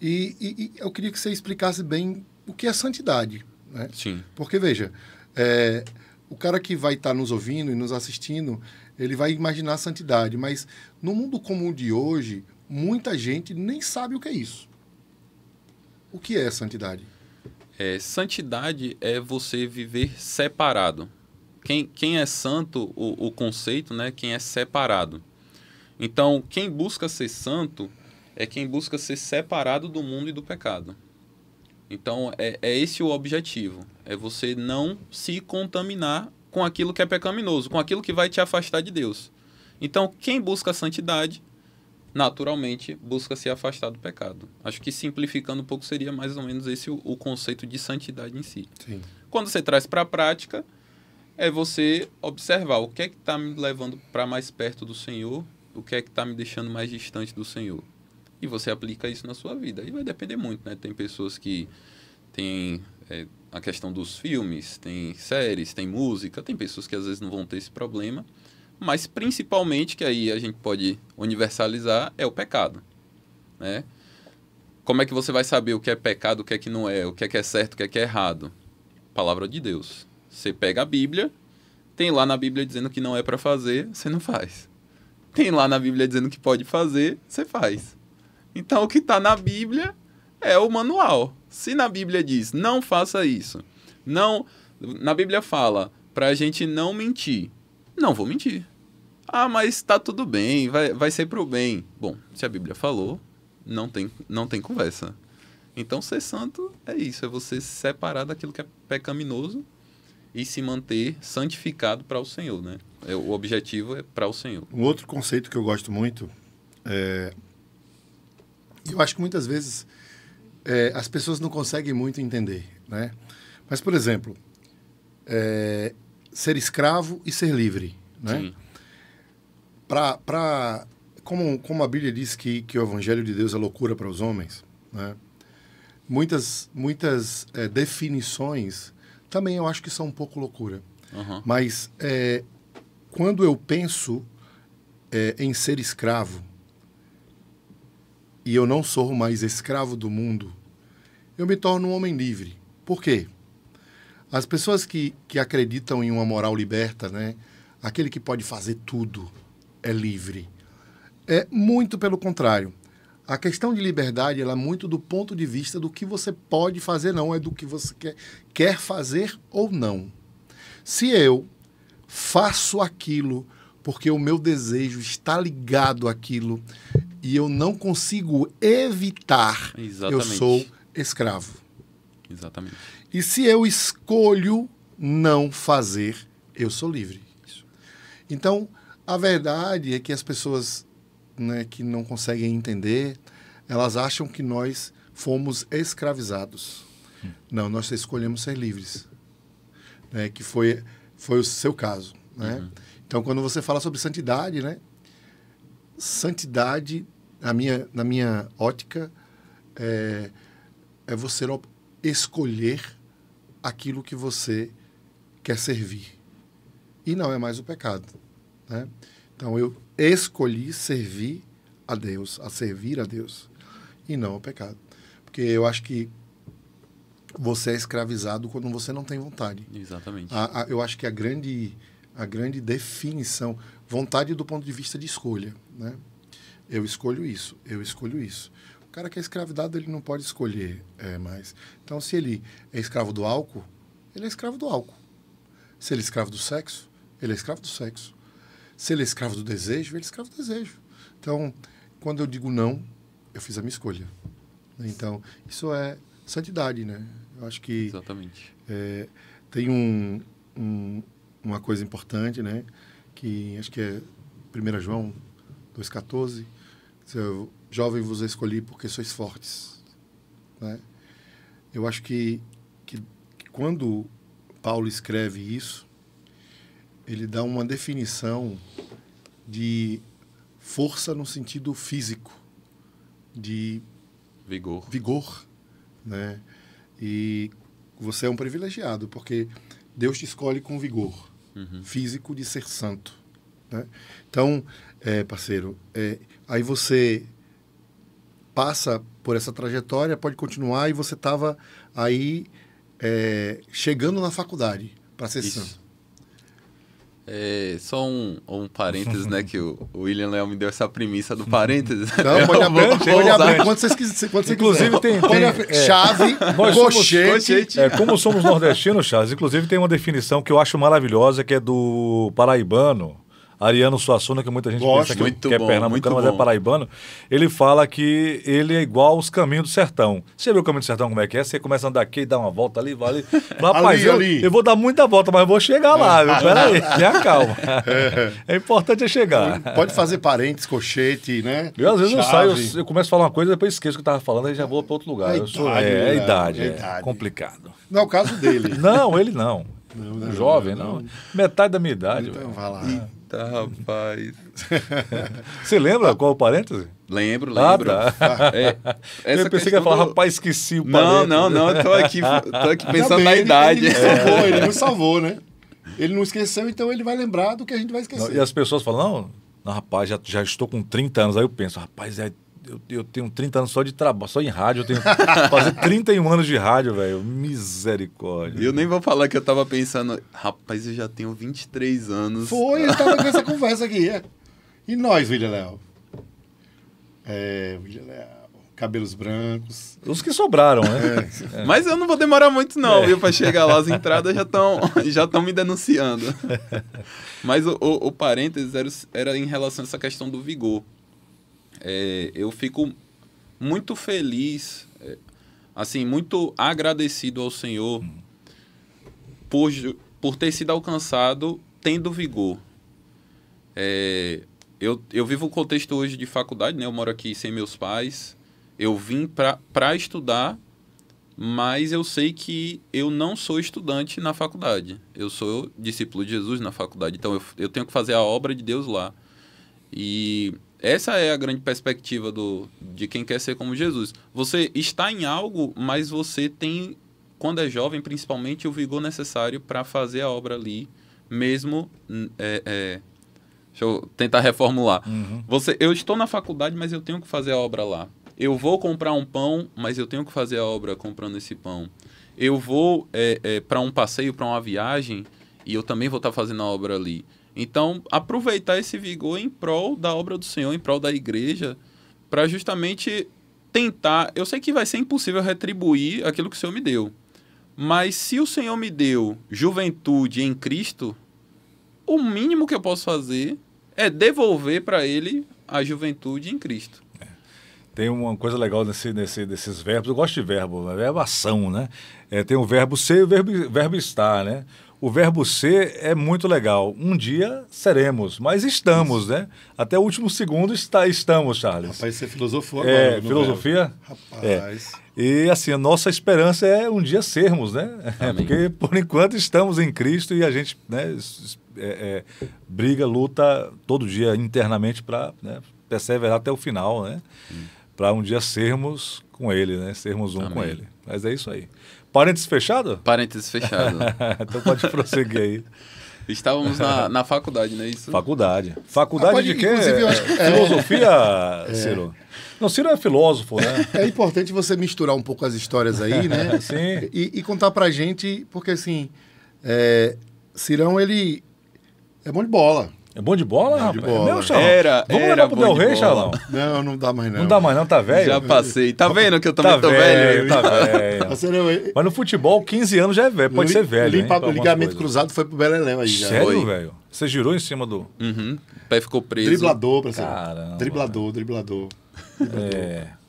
E, e, e eu queria que você explicasse bem o que é santidade, né? Sim. Porque veja, é, o cara que vai estar tá nos ouvindo e nos assistindo, ele vai imaginar santidade, mas no mundo comum de hoje, muita gente nem sabe o que é isso. O que é santidade? É, santidade é você viver separado. Quem, quem é santo, o, o conceito, né? Quem é separado. Então, quem busca ser santo é quem busca ser separado do mundo e do pecado. Então, é, é esse o objetivo. É você não se contaminar com aquilo que é pecaminoso, com aquilo que vai te afastar de Deus. Então, quem busca santidade naturalmente busca se afastar do pecado. Acho que simplificando um pouco seria mais ou menos esse o, o conceito de santidade em si. Sim. Quando você traz para a prática, é você observar o que é que está me levando para mais perto do Senhor, o que é que está me deixando mais distante do Senhor. E você aplica isso na sua vida. E vai depender muito, né? Tem pessoas que têm é, a questão dos filmes, tem séries, tem música, tem pessoas que às vezes não vão ter esse problema mas principalmente que aí a gente pode universalizar é o pecado, né? Como é que você vai saber o que é pecado, o que é que não é, o que é que é certo, o que é que é errado? Palavra de Deus. Você pega a Bíblia, tem lá na Bíblia dizendo que não é para fazer, você não faz. Tem lá na Bíblia dizendo que pode fazer, você faz. Então o que está na Bíblia é o manual. Se na Bíblia diz não faça isso, não, na Bíblia fala para a gente não mentir, não vou mentir. Ah, mas tá tudo bem, vai, vai ser pro bem. Bom, se a Bíblia falou, não tem, não tem conversa. Então, ser santo é isso, é você se separar daquilo que é pecaminoso e se manter santificado para o Senhor, né? É, o objetivo é para o Senhor. Um outro conceito que eu gosto muito é... Eu acho que muitas vezes é, as pessoas não conseguem muito entender, né? Mas, por exemplo, é, ser escravo e ser livre, né? Para como, como a Bíblia diz que, que o Evangelho de Deus é loucura para os homens, né? muitas, muitas é, definições também eu acho que são um pouco loucura. Uhum. Mas é, quando eu penso é, em ser escravo, e eu não sou mais escravo do mundo, eu me torno um homem livre. Por quê? As pessoas que, que acreditam em uma moral liberta, né? aquele que pode fazer tudo é livre. É muito pelo contrário. A questão de liberdade ela é muito do ponto de vista do que você pode fazer, não é do que você quer, quer fazer ou não. Se eu faço aquilo porque o meu desejo está ligado àquilo e eu não consigo evitar, Exatamente. eu sou escravo. Exatamente. E se eu escolho não fazer, eu sou livre. Isso. Então, a verdade é que as pessoas né, que não conseguem entender, elas acham que nós fomos escravizados. Hum. Não, nós escolhemos ser livres. Né, que foi, foi o seu caso. Né? Uhum. Então, quando você fala sobre santidade, né, santidade, na minha, na minha ótica, é, é você, escolher aquilo que você quer servir. E não é mais o pecado. Né? Então eu escolhi servir a Deus, a servir a Deus, e não o pecado. Porque eu acho que você é escravizado quando você não tem vontade. Exatamente. A, a, eu acho que a grande, a grande definição, vontade do ponto de vista de escolha. Né? Eu escolho isso, eu escolho isso. O cara que é escravizado, ele não pode escolher é, mais. Então, se ele é escravo do álcool, ele é escravo do álcool. Se ele é escravo do sexo, ele é escravo do sexo. Se ele é escravo do desejo, ele é escravo do desejo. Então, quando eu digo não, eu fiz a minha escolha. Então, isso é santidade, né? Eu acho que. Exatamente. É, tem um, um, uma coisa importante, né? Que acho que é 1 João 2,14 jovem vos escolhi porque sois fortes. Né? Eu acho que, que, quando Paulo escreve isso, ele dá uma definição de força no sentido físico, de vigor, vigor, né? E você é um privilegiado porque Deus te escolhe com vigor uhum. físico de ser santo, né? Então, é, parceiro, é, aí você passa por essa trajetória, pode continuar e você estava aí é, chegando na faculdade para ser Isso. É, só um, um parênteses, né? Que o, William Léo me deu essa premissa do parênteses. Não, pode abrir, vou, pode abrir quando vocês quiserem. Quando inclusive quiser. tem, tem é, chave, cochete. É, como somos nordestinos, Chaves inclusive tem uma definição que eu acho maravilhosa, que é do paraibano, Ariano Suassuna, que muita gente Gosto, pensa que, que é pernambucano, mas é bom. é paraibano, ele fala que ele é igual os caminhos do sertão. Você viu o caminho do sertão como é que é? Você começa a andar aqui, dá uma volta ali, vai ali. Rapaz, ali, eu, ali. eu, vou dar muita volta, mas vou chegar lá. Viu? Peraí, tenha calma. É. é importante é chegar. Pode fazer parentes, cochete, né? Eu às vezes Chave. eu saio, eu começo a falar uma coisa, e depois esqueço o que eu estava falando e já vou para outro lugar. É, eu sou, idade, é, é, né? idade, é, é idade. complicado. Não é o caso dele. Não, ele não. Não, não, Jovem, não, não, Metade da minha idade. Então, vai lá. Eita, rapaz. Você lembra qual o parêntese? Lembro, ah, lembro. Tá. Ah, tá. é, eu pensei que ia falar, do... rapaz, esqueci o parêntese. Não, não, não. Eu tô aqui, tô aqui pensando na idade. Ele, salvou, é. ele salvou, né? Ele não esqueceu, então ele vai lembrar do que a gente vai esquecer. e as pessoas falam, não, rapaz, já, já estou com 30 anos. Aí eu penso, rapaz, é eu, eu, tenho 30 anos só de trabalho, só em rádio. Eu tenho fazer 31 anos de rádio, velho. Misericórdia. Eu nem vou falar que eu tava pensando, rapaz, eu já tenho 23 anos. Foi, eu tava com essa conversa aqui. É. E nós, William Léo? É, William Léo. Cabelos brancos. Os que sobraram, né? É. é. Mas eu não vou demorar muito, não, é. viu? Pra chegar lá, as entradas já estão já me denunciando. Mas o, o, o parênteses era, era em relação a essa questão do vigor. É, eu fico muito feliz, é, assim, muito agradecido ao Senhor hum. por, por ter sido alcançado tendo vigor. É, eu, eu vivo o contexto hoje de faculdade, né? Eu moro aqui sem meus pais. Eu vim para estudar, mas eu sei que eu não sou estudante na faculdade. Eu sou discípulo de Jesus na faculdade. Então, eu, eu tenho que fazer a obra de Deus lá. E essa é a grande perspectiva do, de quem quer ser como Jesus. Você está em algo, mas você tem, quando é jovem, principalmente, o vigor necessário para fazer a obra ali, mesmo. É, é, deixa eu tentar reformular. Uhum. Você, eu estou na faculdade, mas eu tenho que fazer a obra lá. Eu vou comprar um pão, mas eu tenho que fazer a obra comprando esse pão. Eu vou é, é para um passeio, para uma viagem, e eu também vou estar tá fazendo a obra ali então, aproveitar esse vigor em prol da obra do Senhor, em prol da igreja, para justamente tentar. Eu sei que vai ser impossível retribuir aquilo que o Senhor me deu. Mas se o Senhor me deu juventude em Cristo, o mínimo que eu posso fazer é devolver para ele a juventude em Cristo. É. Tem uma coisa legal nesse, nesse, desses verbos, eu gosto de verbo, né? verbo ação, né? É, tem o verbo ser e o verbo, verbo estar, né? o verbo ser é muito legal. Um dia seremos, mas estamos, Isso. né? Até o último segundo está, estamos, Charles. Rapaz, você filosofou é, agora. É, filosofia? Verbo. É. Rapaz. É. E assim, a nossa esperança é um dia sermos, né? Amém. Porque por enquanto estamos em Cristo e a gente né, é, é, briga, luta todo dia internamente para né, perseverar até o final, né? Hum. Para um dia sermos com Ele, né? Sermos um Amém. com Ele. Mas é isso aí. Parênteses fechado? Parênteses fechado. então pode prosseguir aí. Estávamos na, na faculdade, não é isso? Faculdade. Faculdade ah, pode, de quê? Que... É. Filosofia, é. Ciro? Não, Ciro é filósofo, né? É importante você misturar um pouco as histórias aí, né? Sim. E, e contar pra gente, porque assim, é, Cirão, ele é bom de bola. É bom de bola, rapaz? De é bola. É meu, Xalão? Era, Vamos era levar pro Del Rey, Xalão? Não, não dá mais não. Não dá mais não, tá velho? Já passei. Tá vendo que eu também tá tô velho? velho tá velho. Mas no futebol, 15 anos já é velho, pode li, ser velho, limpa, hein? O ligamento cruzado foi pro Beleléu aí já. Sério, velho? Você girou em cima do... Uhum. O pé ficou preso. Driblador, pra ser. Caramba. Driblador, driblador. driblador. É...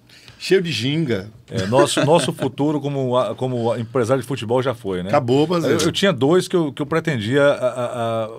Cheio de ginga. É, nosso, nosso futuro como, como empresário de futebol já foi, né? Acabou, mas... Eu, é. eu tinha dois que eu, que eu pretendia... A, a, a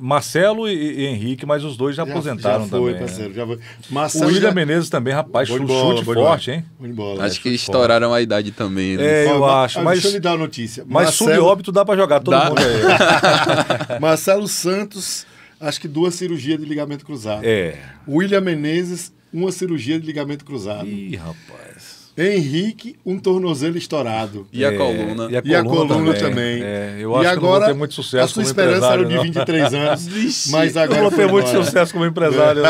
Marcelo e, e, Henrique, mas os dois já, já aposentaram já foi, também. Parceiro, né? já foi. Marcelo o William já... Menezes também, rapaz, chute bola, forte, hein? Bola, acho é, que estouraram forte. a idade também. Né? É, eu acho. Mas, deixa eu lhe dar uma notícia. Mas Marcelo... óbito dá para jogar, todo dá. mundo aí. Marcelo Santos acho que duas cirurgias de ligamento cruzado. É. William Menezes, uma cirurgia de ligamento cruzado. Ih, rapaz. Henrique, um tornozelo estourado. E a é, coluna. E a coluna, e a coluna também. também. É, eu acho e agora, que eu muito sucesso a sua esperança era de 23 né? anos, Vixe, mas agora... Eu não tenho muito sucesso como empresário,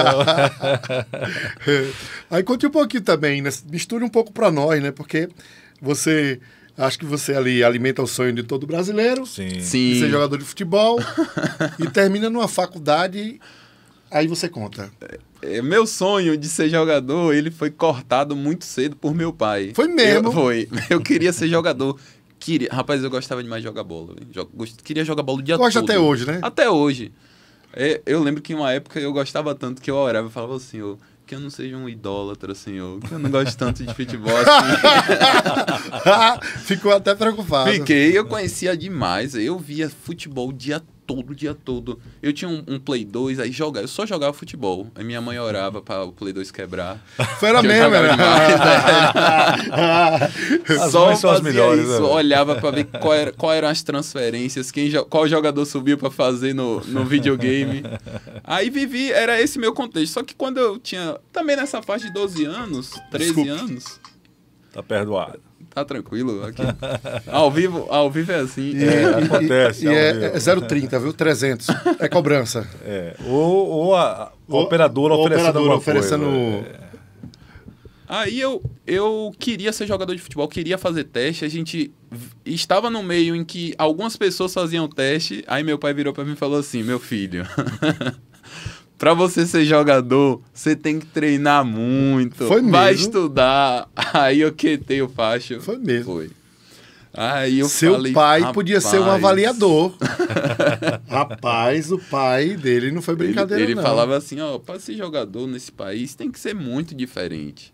Aí conte um pouquinho também, né? misture um pouco para nós, né? Porque você... Acho que você ali alimenta o sonho de todo brasileiro. Sim. Sim. Ser jogador de futebol. e termina numa faculdade Aí você conta. É, é, meu sonho de ser jogador, ele foi cortado muito cedo por meu pai. Foi mesmo? Eu, foi. Eu queria ser jogador. Queria, rapaz, eu gostava demais de jogar bola. gost, queria jogar bola o dia Gosto todo. até hoje, né? Até hoje. É, eu lembro que em uma época eu gostava tanto que eu orava e falava assim: Senhor, que eu não seja um idólatra, Senhor, que eu não gosto tanto de futebol assim. Ficou até preocupado. Fiquei, eu conhecia demais. Eu via futebol o dia todo, o dia todo. Eu tinha um, um Play 2, aí jogava, eu só jogava futebol. Aí minha mãe orava para o Play 2 quebrar. foi a mesmo, era. né? né? só são as melhores, isso, né? olhava para ver qual, era, qual, eram as transferências, quem, qual jogador subiu para fazer no, no videogame. Aí vivi, era esse meu contexto. Só que quando eu tinha, também nessa fase de 12 anos, 13 Desculpa. anos... Tá perdoado tá tranquilo. Aqui. ao, vivo, ao vivo é assim. E, é, acontece. E, é, 0,30, é viu? 300. É cobrança. É. Ou, ou a, a ou, operadora ou oferecendo. Operadora oferecendo... Coisa. Aí eu, eu queria ser jogador de futebol, queria fazer teste. A gente estava no meio em que algumas pessoas faziam teste. Aí meu pai virou para mim e falou assim: Meu filho. Pra você ser jogador, você tem que treinar muito. Foi mesmo. Vai estudar. Aí eu quentei o facho. Foi mesmo. Foi. Aí eu Seu falei, pai rapaz... podia ser um avaliador. rapaz, o pai dele não foi brincadeira, ele, ele não. Ele falava assim, ó, pra ser jogador nesse país tem que ser muito diferente.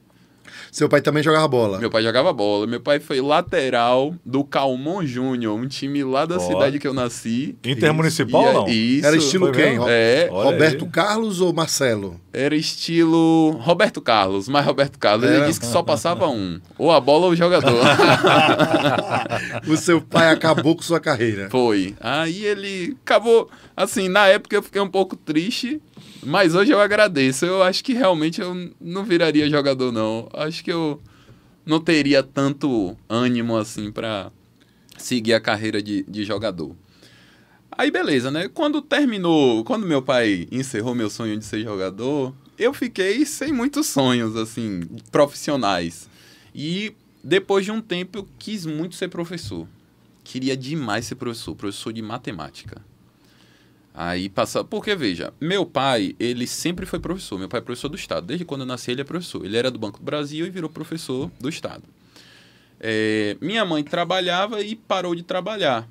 Seu pai também jogava bola? Meu pai jogava bola. Meu pai foi lateral do Calmon Júnior, um time lá da cidade que eu nasci. Intermunicipal, é não? Isso. Era estilo foi quem? É. Roberto Carlos ou Marcelo? Era estilo Roberto Carlos, mas Roberto Carlos. Ele é. disse que só passava um. Ou a bola ou o jogador. o seu pai acabou com sua carreira. Foi. Aí ele acabou. Assim, na época eu fiquei um pouco triste mas hoje eu agradeço. Eu acho que realmente eu não viraria jogador, não. Acho que eu não teria tanto ânimo assim para seguir a carreira de, de jogador. Aí beleza, né? Quando terminou, quando meu pai encerrou meu sonho de ser jogador, eu fiquei sem muitos sonhos, assim, profissionais. E depois de um tempo eu quis muito ser professor. Queria demais ser professor, professor de matemática. Aí passa. Porque, veja, meu pai, ele sempre foi professor. Meu pai é professor do Estado. Desde quando eu nasci, ele é professor. Ele era do Banco do Brasil e virou professor do Estado. É, minha mãe trabalhava e parou de trabalhar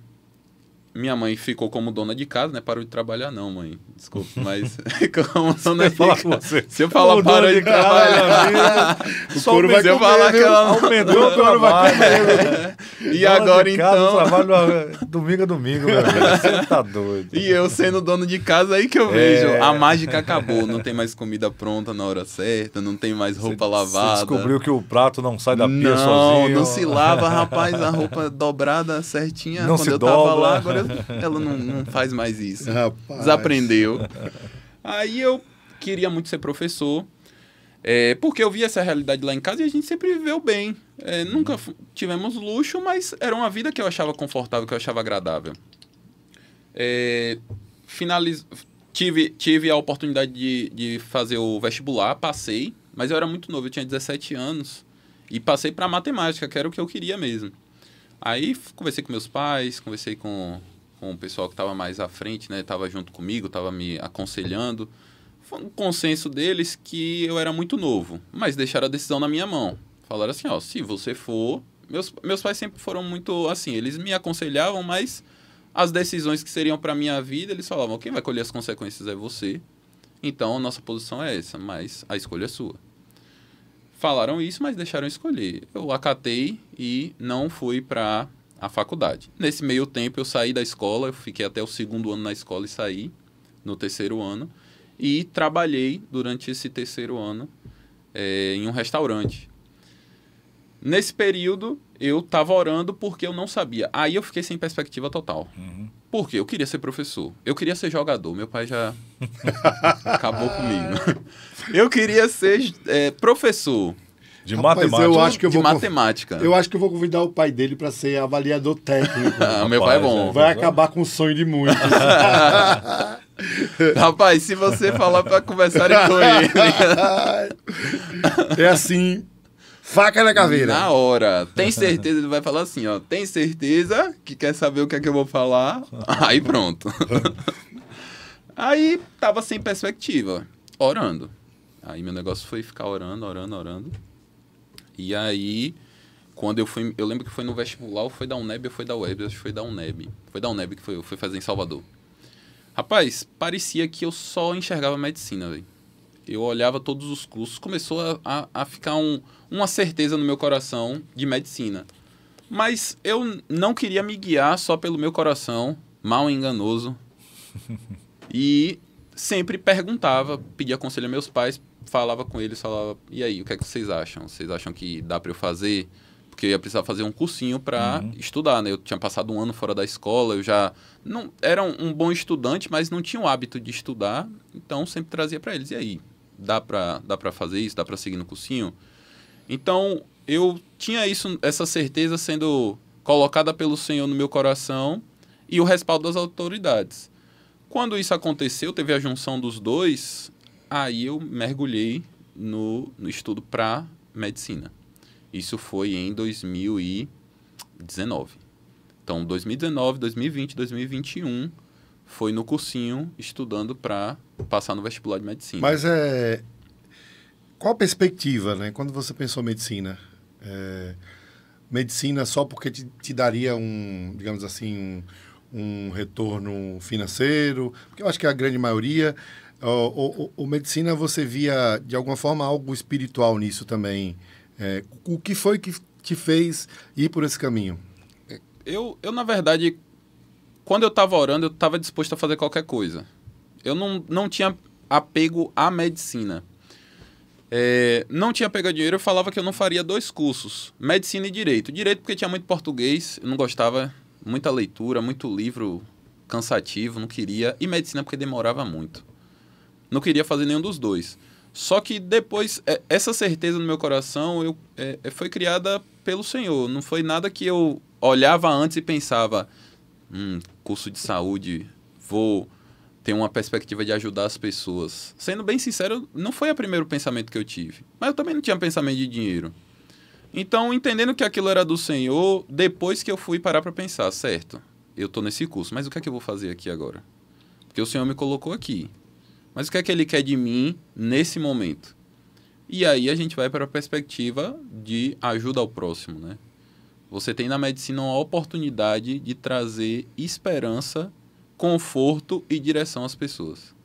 minha mãe ficou como dona de casa, né? Parou de trabalhar, não, mãe. Desculpa, mas como dona de casa. Você. Se eu falar o parou de, de trabalhar, o couro vai comer, falar que ela aumentou, o couro vai comer. E dona agora de casa, então. Trabalho domingo a domingo, meu velho. Você tá doido. E eu sendo dono de casa, aí que eu é. vejo. A mágica acabou. Não tem mais comida pronta na hora certa, não tem mais roupa você, lavada. Você descobriu que o prato não sai da pia não, sozinho. Não, não se lava, rapaz. A roupa dobrada certinha. Não quando se eu dobra. lá, agora ela, ela não, não faz mais isso. Rapaz. Desaprendeu. Aí eu queria muito ser professor. É, porque eu vi essa realidade lá em casa e a gente sempre viveu bem. É, nunca tivemos luxo, mas era uma vida que eu achava confortável, que eu achava agradável. É, finaliz... tive, tive a oportunidade de, de fazer o vestibular, passei, mas eu era muito novo, eu tinha 17 anos. E passei para matemática, que era o que eu queria mesmo. Aí conversei com meus pais, conversei com com o pessoal que estava mais à frente, né? Estava junto comigo, estava me aconselhando. Foi um consenso deles que eu era muito novo, mas deixaram a decisão na minha mão. Falaram assim, ó, se você for... Meus, meus pais sempre foram muito assim, eles me aconselhavam, mas as decisões que seriam para minha vida, eles falavam, quem vai colher as consequências é você. Então, a nossa posição é essa, mas a escolha é sua falaram isso, mas deixaram escolher. Eu acatei e não fui para a faculdade. Nesse meio tempo, eu saí da escola, eu fiquei até o segundo ano na escola e saí no terceiro ano. E trabalhei durante esse terceiro ano é, em um restaurante. Nesse período, eu estava orando porque eu não sabia. Aí eu fiquei sem perspectiva total. Uhum. Por quê? Eu queria ser professor. Eu queria ser jogador. Meu pai já acabou comigo. eu queria ser é, professor. De Rapaz, matemática. Eu acho que eu vou, de matemática. Eu acho que eu vou convidar o pai dele para ser avaliador técnico. ah, meu pai é bom. Vai acabar com o sonho de muitos. Rapaz, se você falar para conversar com ele. Né? é assim, Faca na caveira. Na hora. Tem certeza? Ele vai falar assim, ó. Tem certeza que quer saber o que é que eu vou falar? Aí pronto. Aí tava sem perspectiva, orando. Aí meu negócio foi ficar orando, orando, orando. E aí, quando eu fui. Eu lembro que foi no vestibular, ou foi da Uneb ou foi da UEB, acho que foi da Uneb. Foi da Uneb que foi, eu fui fazer em Salvador. Rapaz, parecia que eu só enxergava medicina, velho. Eu olhava todos os cursos, começou a, a, a ficar um, uma certeza no meu coração de medicina. Mas eu não queria me guiar só pelo meu coração, mal enganoso. e sempre perguntava, pedia conselho a meus pais, falava com eles, falava, e aí, o que é que vocês acham? Vocês acham que dá para eu fazer? Porque eu ia precisar fazer um cursinho para uhum. estudar, né? Eu tinha passado um ano fora da escola, eu já não era um, bom estudante, mas não tinha o hábito de estudar, então sempre trazia para eles, e aí, dá para dá para fazer isso? Dá para seguir no cursinho? Então, eu tinha isso essa certeza sendo colocada pelo Senhor no meu coração e o respaldo das autoridades. Quando isso aconteceu, teve a junção dos dois, Aí eu mergulhei no, no estudo para medicina. Isso foi em 2019. Então, 2019, 2020, 2021 foi no cursinho estudando para passar no vestibular de medicina. Mas é qual a perspectiva, né? Quando você pensou medicina, é... medicina só porque te, te, daria um, digamos assim, um, um retorno financeiro, porque eu acho que a grande maioria o, o, o, medicina, você via, de alguma forma, algo espiritual nisso também. É, o que foi que te fez ir por esse caminho? Eu, eu na verdade, quando eu estava orando, eu estava disposto a fazer qualquer coisa. Eu não, não tinha apego à medicina. É, não tinha pegado dinheiro, eu falava que eu não faria dois cursos, medicina e direito. Direito porque tinha muito português, eu não gostava, muita leitura, muito livro cansativo, não queria. E medicina porque demorava muito não queria fazer nenhum dos dois. Só que depois, é, essa certeza no meu coração eu, é, é, foi criada pelo Senhor. Não foi nada que eu olhava antes e pensava: hum, curso de saúde, vou ter uma perspectiva de ajudar as pessoas. Sendo bem sincero, não foi o primeiro pensamento que eu tive. Mas eu também não tinha pensamento de dinheiro. Então, entendendo que aquilo era do Senhor, depois que eu fui parar para pensar, certo, eu tô nesse curso, mas o que é que eu vou fazer aqui agora? Porque o Senhor me colocou aqui. Mas o que é que ele quer de mim nesse momento? E aí a gente vai para a perspectiva de ajuda ao próximo, né? Você tem na medicina uma oportunidade de trazer esperança, conforto e direção às pessoas.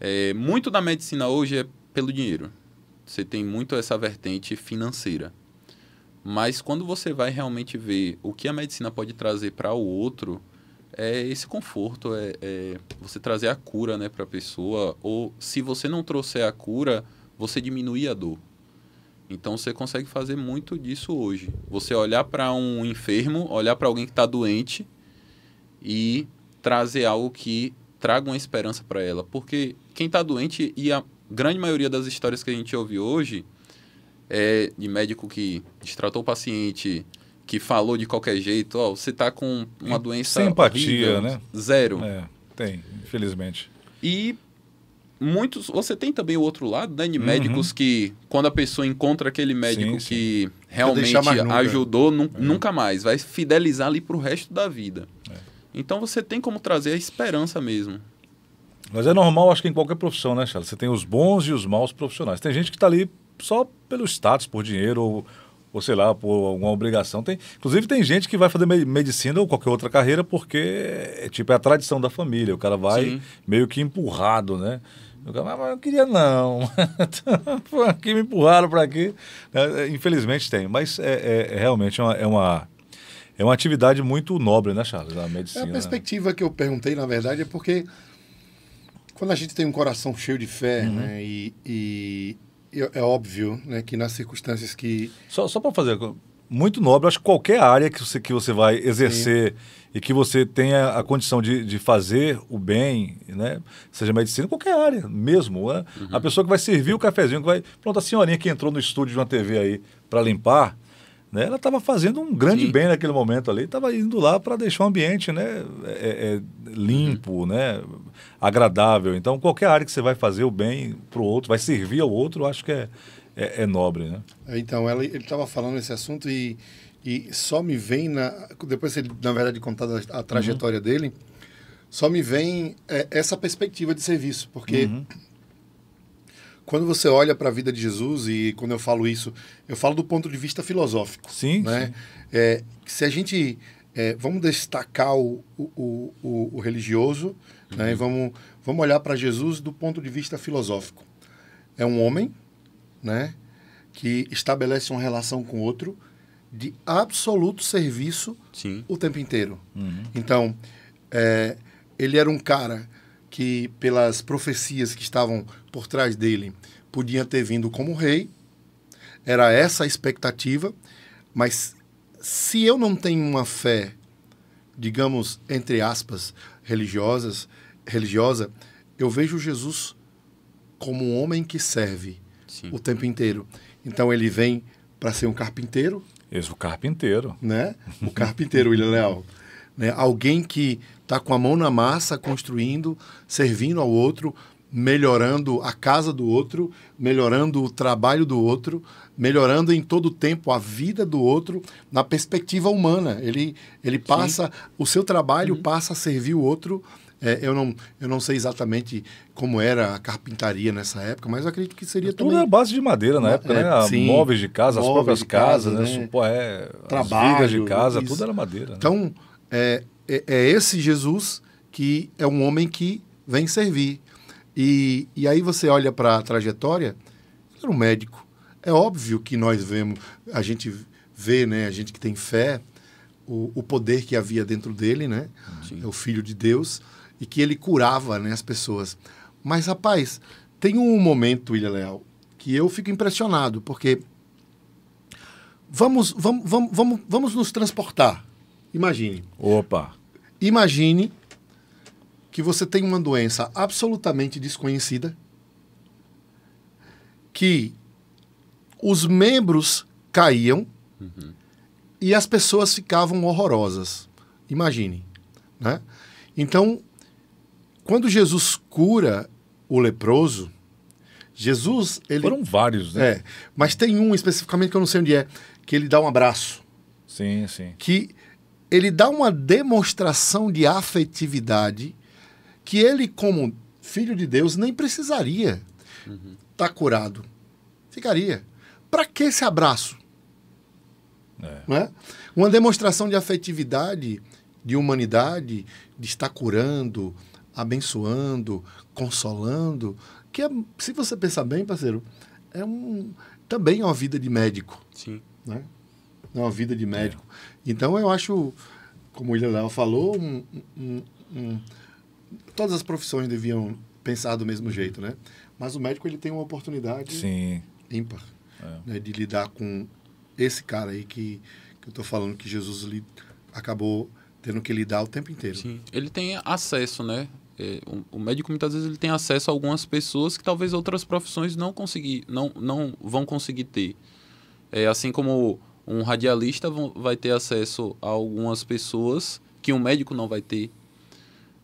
É, muito da medicina hoje é pelo dinheiro. Você tem muito essa vertente financeira. Mas quando você vai realmente ver o que a medicina pode trazer para o outro, é esse conforto, é, é você trazer a cura né, para a pessoa, ou se você não trouxer a cura, você diminuir a dor. Então você consegue fazer muito disso hoje. Você olhar para um enfermo, olhar para alguém que está doente e trazer algo que traga uma esperança para ela. Porque quem está doente, e a grande maioria das histórias que a gente ouve hoje, é de médico que destratou o paciente, que falou de qualquer jeito, ó, você tá com uma doença. Sem empatia, né? Zero. É, tem, infelizmente. E muitos. Você tem também o outro lado, né? De uhum. médicos que, quando a pessoa encontra aquele médico sim, que sim. realmente ajudou, nu é. nunca mais. Vai fidelizar ali pro resto da vida. É. Então você tem como trazer a esperança mesmo. Mas é normal, acho que em qualquer profissão, né, Charles? Você tem os bons e os maus profissionais. Tem gente que está ali só pelo status, por dinheiro, ou, ou sei lá, por alguma obrigação. Tem, inclusive, tem gente que vai fazer medicina ou qualquer outra carreira porque é, tipo, é a tradição da família. O cara vai Sim. meio que empurrado, né? Eu, cara, ah, mas eu não queria não. aqui me empurraram para aqui. É, é, infelizmente tem, mas é, é realmente uma, é uma é uma atividade muito nobre, né, Charles? A medicina. a né? perspectiva né? que eu perguntei, na verdade, é porque quando a gente tem um coração cheio de fé, uhum. né, e, é óbvio né, que nas circunstâncias que. Só, só para fazer, muito nobre, acho que qualquer área que você, que você vai exercer Sim. e que você tenha a condição de, de fazer o bem, né, seja medicina, qualquer área mesmo. Né? Uhum. A pessoa que vai servir o cafezinho, que vai. Pronto, a senhorinha que entrou no estúdio de uma TV aí para limpar né? Ela estava fazendo um grande Sim. bem naquele momento ali, estava indo lá para deixar o ambiente né? É, é, é, limpo, uhum. né? agradável. Então, qualquer área que você vai fazer o bem para o outro, vai servir ao outro, acho que é, é, é nobre. Né? É, então, ela, ele estava falando esse assunto e, e só me vem, na, depois ele, na verdade, contar a, a trajetória uhum. dele, só me vem é, essa perspectiva de serviço, porque. Uhum quando você olha para a vida de Jesus, e quando eu falo isso, eu falo do ponto de vista filosófico. Sim. Né? Sim. É, se a gente. É, vamos destacar o, o, o, o religioso, né? uhum. né? vamos, vamos olhar para Jesus do ponto de vista filosófico. É um homem né? que estabelece uma relação com outro de absoluto serviço Sim. o tempo inteiro. Uhum. Então, é, ele era um cara que pelas profecias que estavam por trás dele podia ter vindo como rei. Era essa a expectativa, mas se eu não tenho uma fé, digamos, entre aspas, religiosas, religiosa, eu vejo Jesus como um homem que serve Sim. o tempo inteiro. Então ele vem para ser um carpinteiro. é o carpinteiro. Né? O carpinteiro, William Leal. Né? Alguém que está com a mão na massa, construindo, servindo ao outro, melhorando a casa do outro, melhorando o trabalho do outro, melhorando em todo o tempo a vida do outro na perspectiva humana. Ele, ele passa, Sim. o seu trabalho uhum. passa a servir o outro. É, eu, não, eu não sei exatamente como era a carpintaria nessa época, mas acredito que seria Tudo Tudo era base de madeira na época, é, né? Sim, móveis de casa, móveis as próprias casas, casa, né? né? Supor, é, Trabalho, as vigas de casa, isso. tudo era madeira. Né? Então, né? é, é, é esse Jesus que é um homem que vem servir. E, e aí você olha para a trajetória, ele era um médico. É óbvio que nós vemos, a gente vê, né, a gente que tem fé, o, o poder que havia dentro dele, né? Sim. É o filho de Deus e que ele curava, né, as pessoas. Mas rapaz, tem um momento, Ilha Leal, que eu fico impressionado, porque vamos vamos vamos, vamos, vamos nos transportar. Imagine. Opa. Imagine que você tem uma doença absolutamente desconhecida, que os membros caíam uhum. e as pessoas ficavam horrorosas. Imagine, né? Então, quando Jesus cura o leproso, Jesus ele foram vários, né? É, mas tem um especificamente que eu não sei onde é, que ele dá um abraço. Sim, sim. Que ele dá uma demonstração de afetividade que ele, como filho de Deus, nem precisaria estar uhum. tá curado. Ficaria. Para que esse abraço? É. Não é? Uma demonstração de afetividade, de humanidade, de estar curando, abençoando, consolando, que é, se você pensar bem, parceiro, é um também é uma vida de médico. Sim. Né? É uma vida de médico. É. Então, eu acho, como o Léo falou, um, um, um, todas as profissões deviam pensar do mesmo jeito, né? Mas o médico ele tem uma oportunidade Sim. ímpar é. né, de lidar com esse cara aí que, que eu estou falando que Jesus li, acabou tendo que lidar o tempo inteiro. Sim. Ele tem acesso, né? É, o, médico muitas vezes ele tem acesso a algumas pessoas que talvez outras profissões não conseguir, não, não vão conseguir ter. É, assim como um radialista vai ter acesso a algumas pessoas que um médico não vai ter.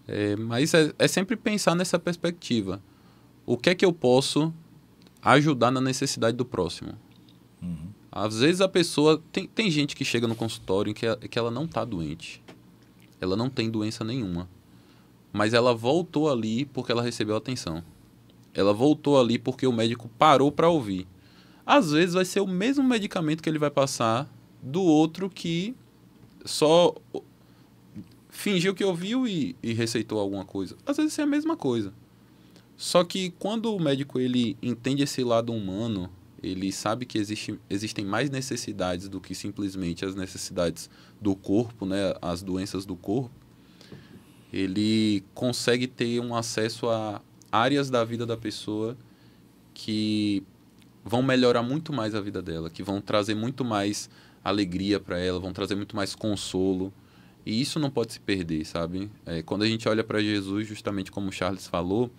É, mas é, é, sempre pensar nessa perspectiva. O que é que eu posso ajudar na necessidade do próximo? Uhum. Às vezes a pessoa. Tem, tem gente que chega no consultório que, que ela não está doente. Ela não tem doença nenhuma. Mas ela voltou ali porque ela recebeu atenção. Ela voltou ali porque o médico parou para ouvir. Às vezes vai ser o mesmo medicamento que ele vai passar do outro que só fingiu que ouviu e, e receitou alguma coisa. Às vezes é a mesma coisa. Só que quando o médico ele entende esse lado humano, ele sabe que existe, existem mais necessidades do que simplesmente as necessidades do corpo, né, as doenças do corpo. Ele consegue ter um acesso a áreas da vida da pessoa que vão melhorar muito mais a vida dela, que vão trazer muito mais alegria para ela, vão trazer muito mais consolo. E isso não pode se perder, sabe? É, quando a gente olha para Jesus, justamente como o Charles falou,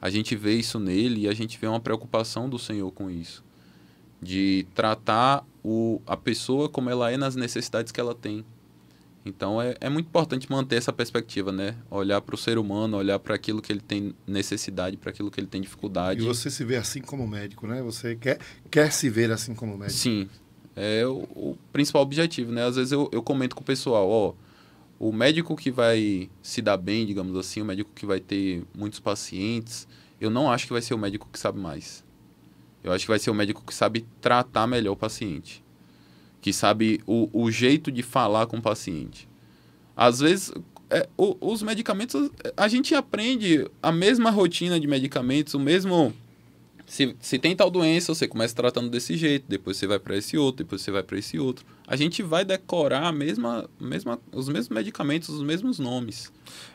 a gente vê isso nele e a gente vê uma preocupação do Senhor com isso. De tratar o, a pessoa como ela é nas necessidades que ela tem. Então é, é muito importante manter essa perspectiva, né? Olhar para o ser humano, olhar para aquilo que ele tem necessidade, para aquilo que ele tem dificuldade. E você se vê assim como médico, né? Você quer, quer se ver assim como médico. Sim. É o, o principal objetivo, né? Às vezes eu, eu comento com o pessoal, ó, o médico que vai se dar bem, digamos assim, o médico que vai ter muitos pacientes, eu não acho que vai ser o médico que sabe mais. Eu acho que vai ser o médico que sabe tratar melhor o paciente que sabe o, o jeito de falar com o paciente. Às vezes, é, o, os medicamentos, a gente aprende a mesma rotina de medicamentos, o mesmo. Se, se tem tal doença, você começa tratando desse jeito, depois você vai para esse outro, depois você vai para esse outro. A gente vai decorar a mesma, mesma, os mesmos medicamentos, os mesmos nomes.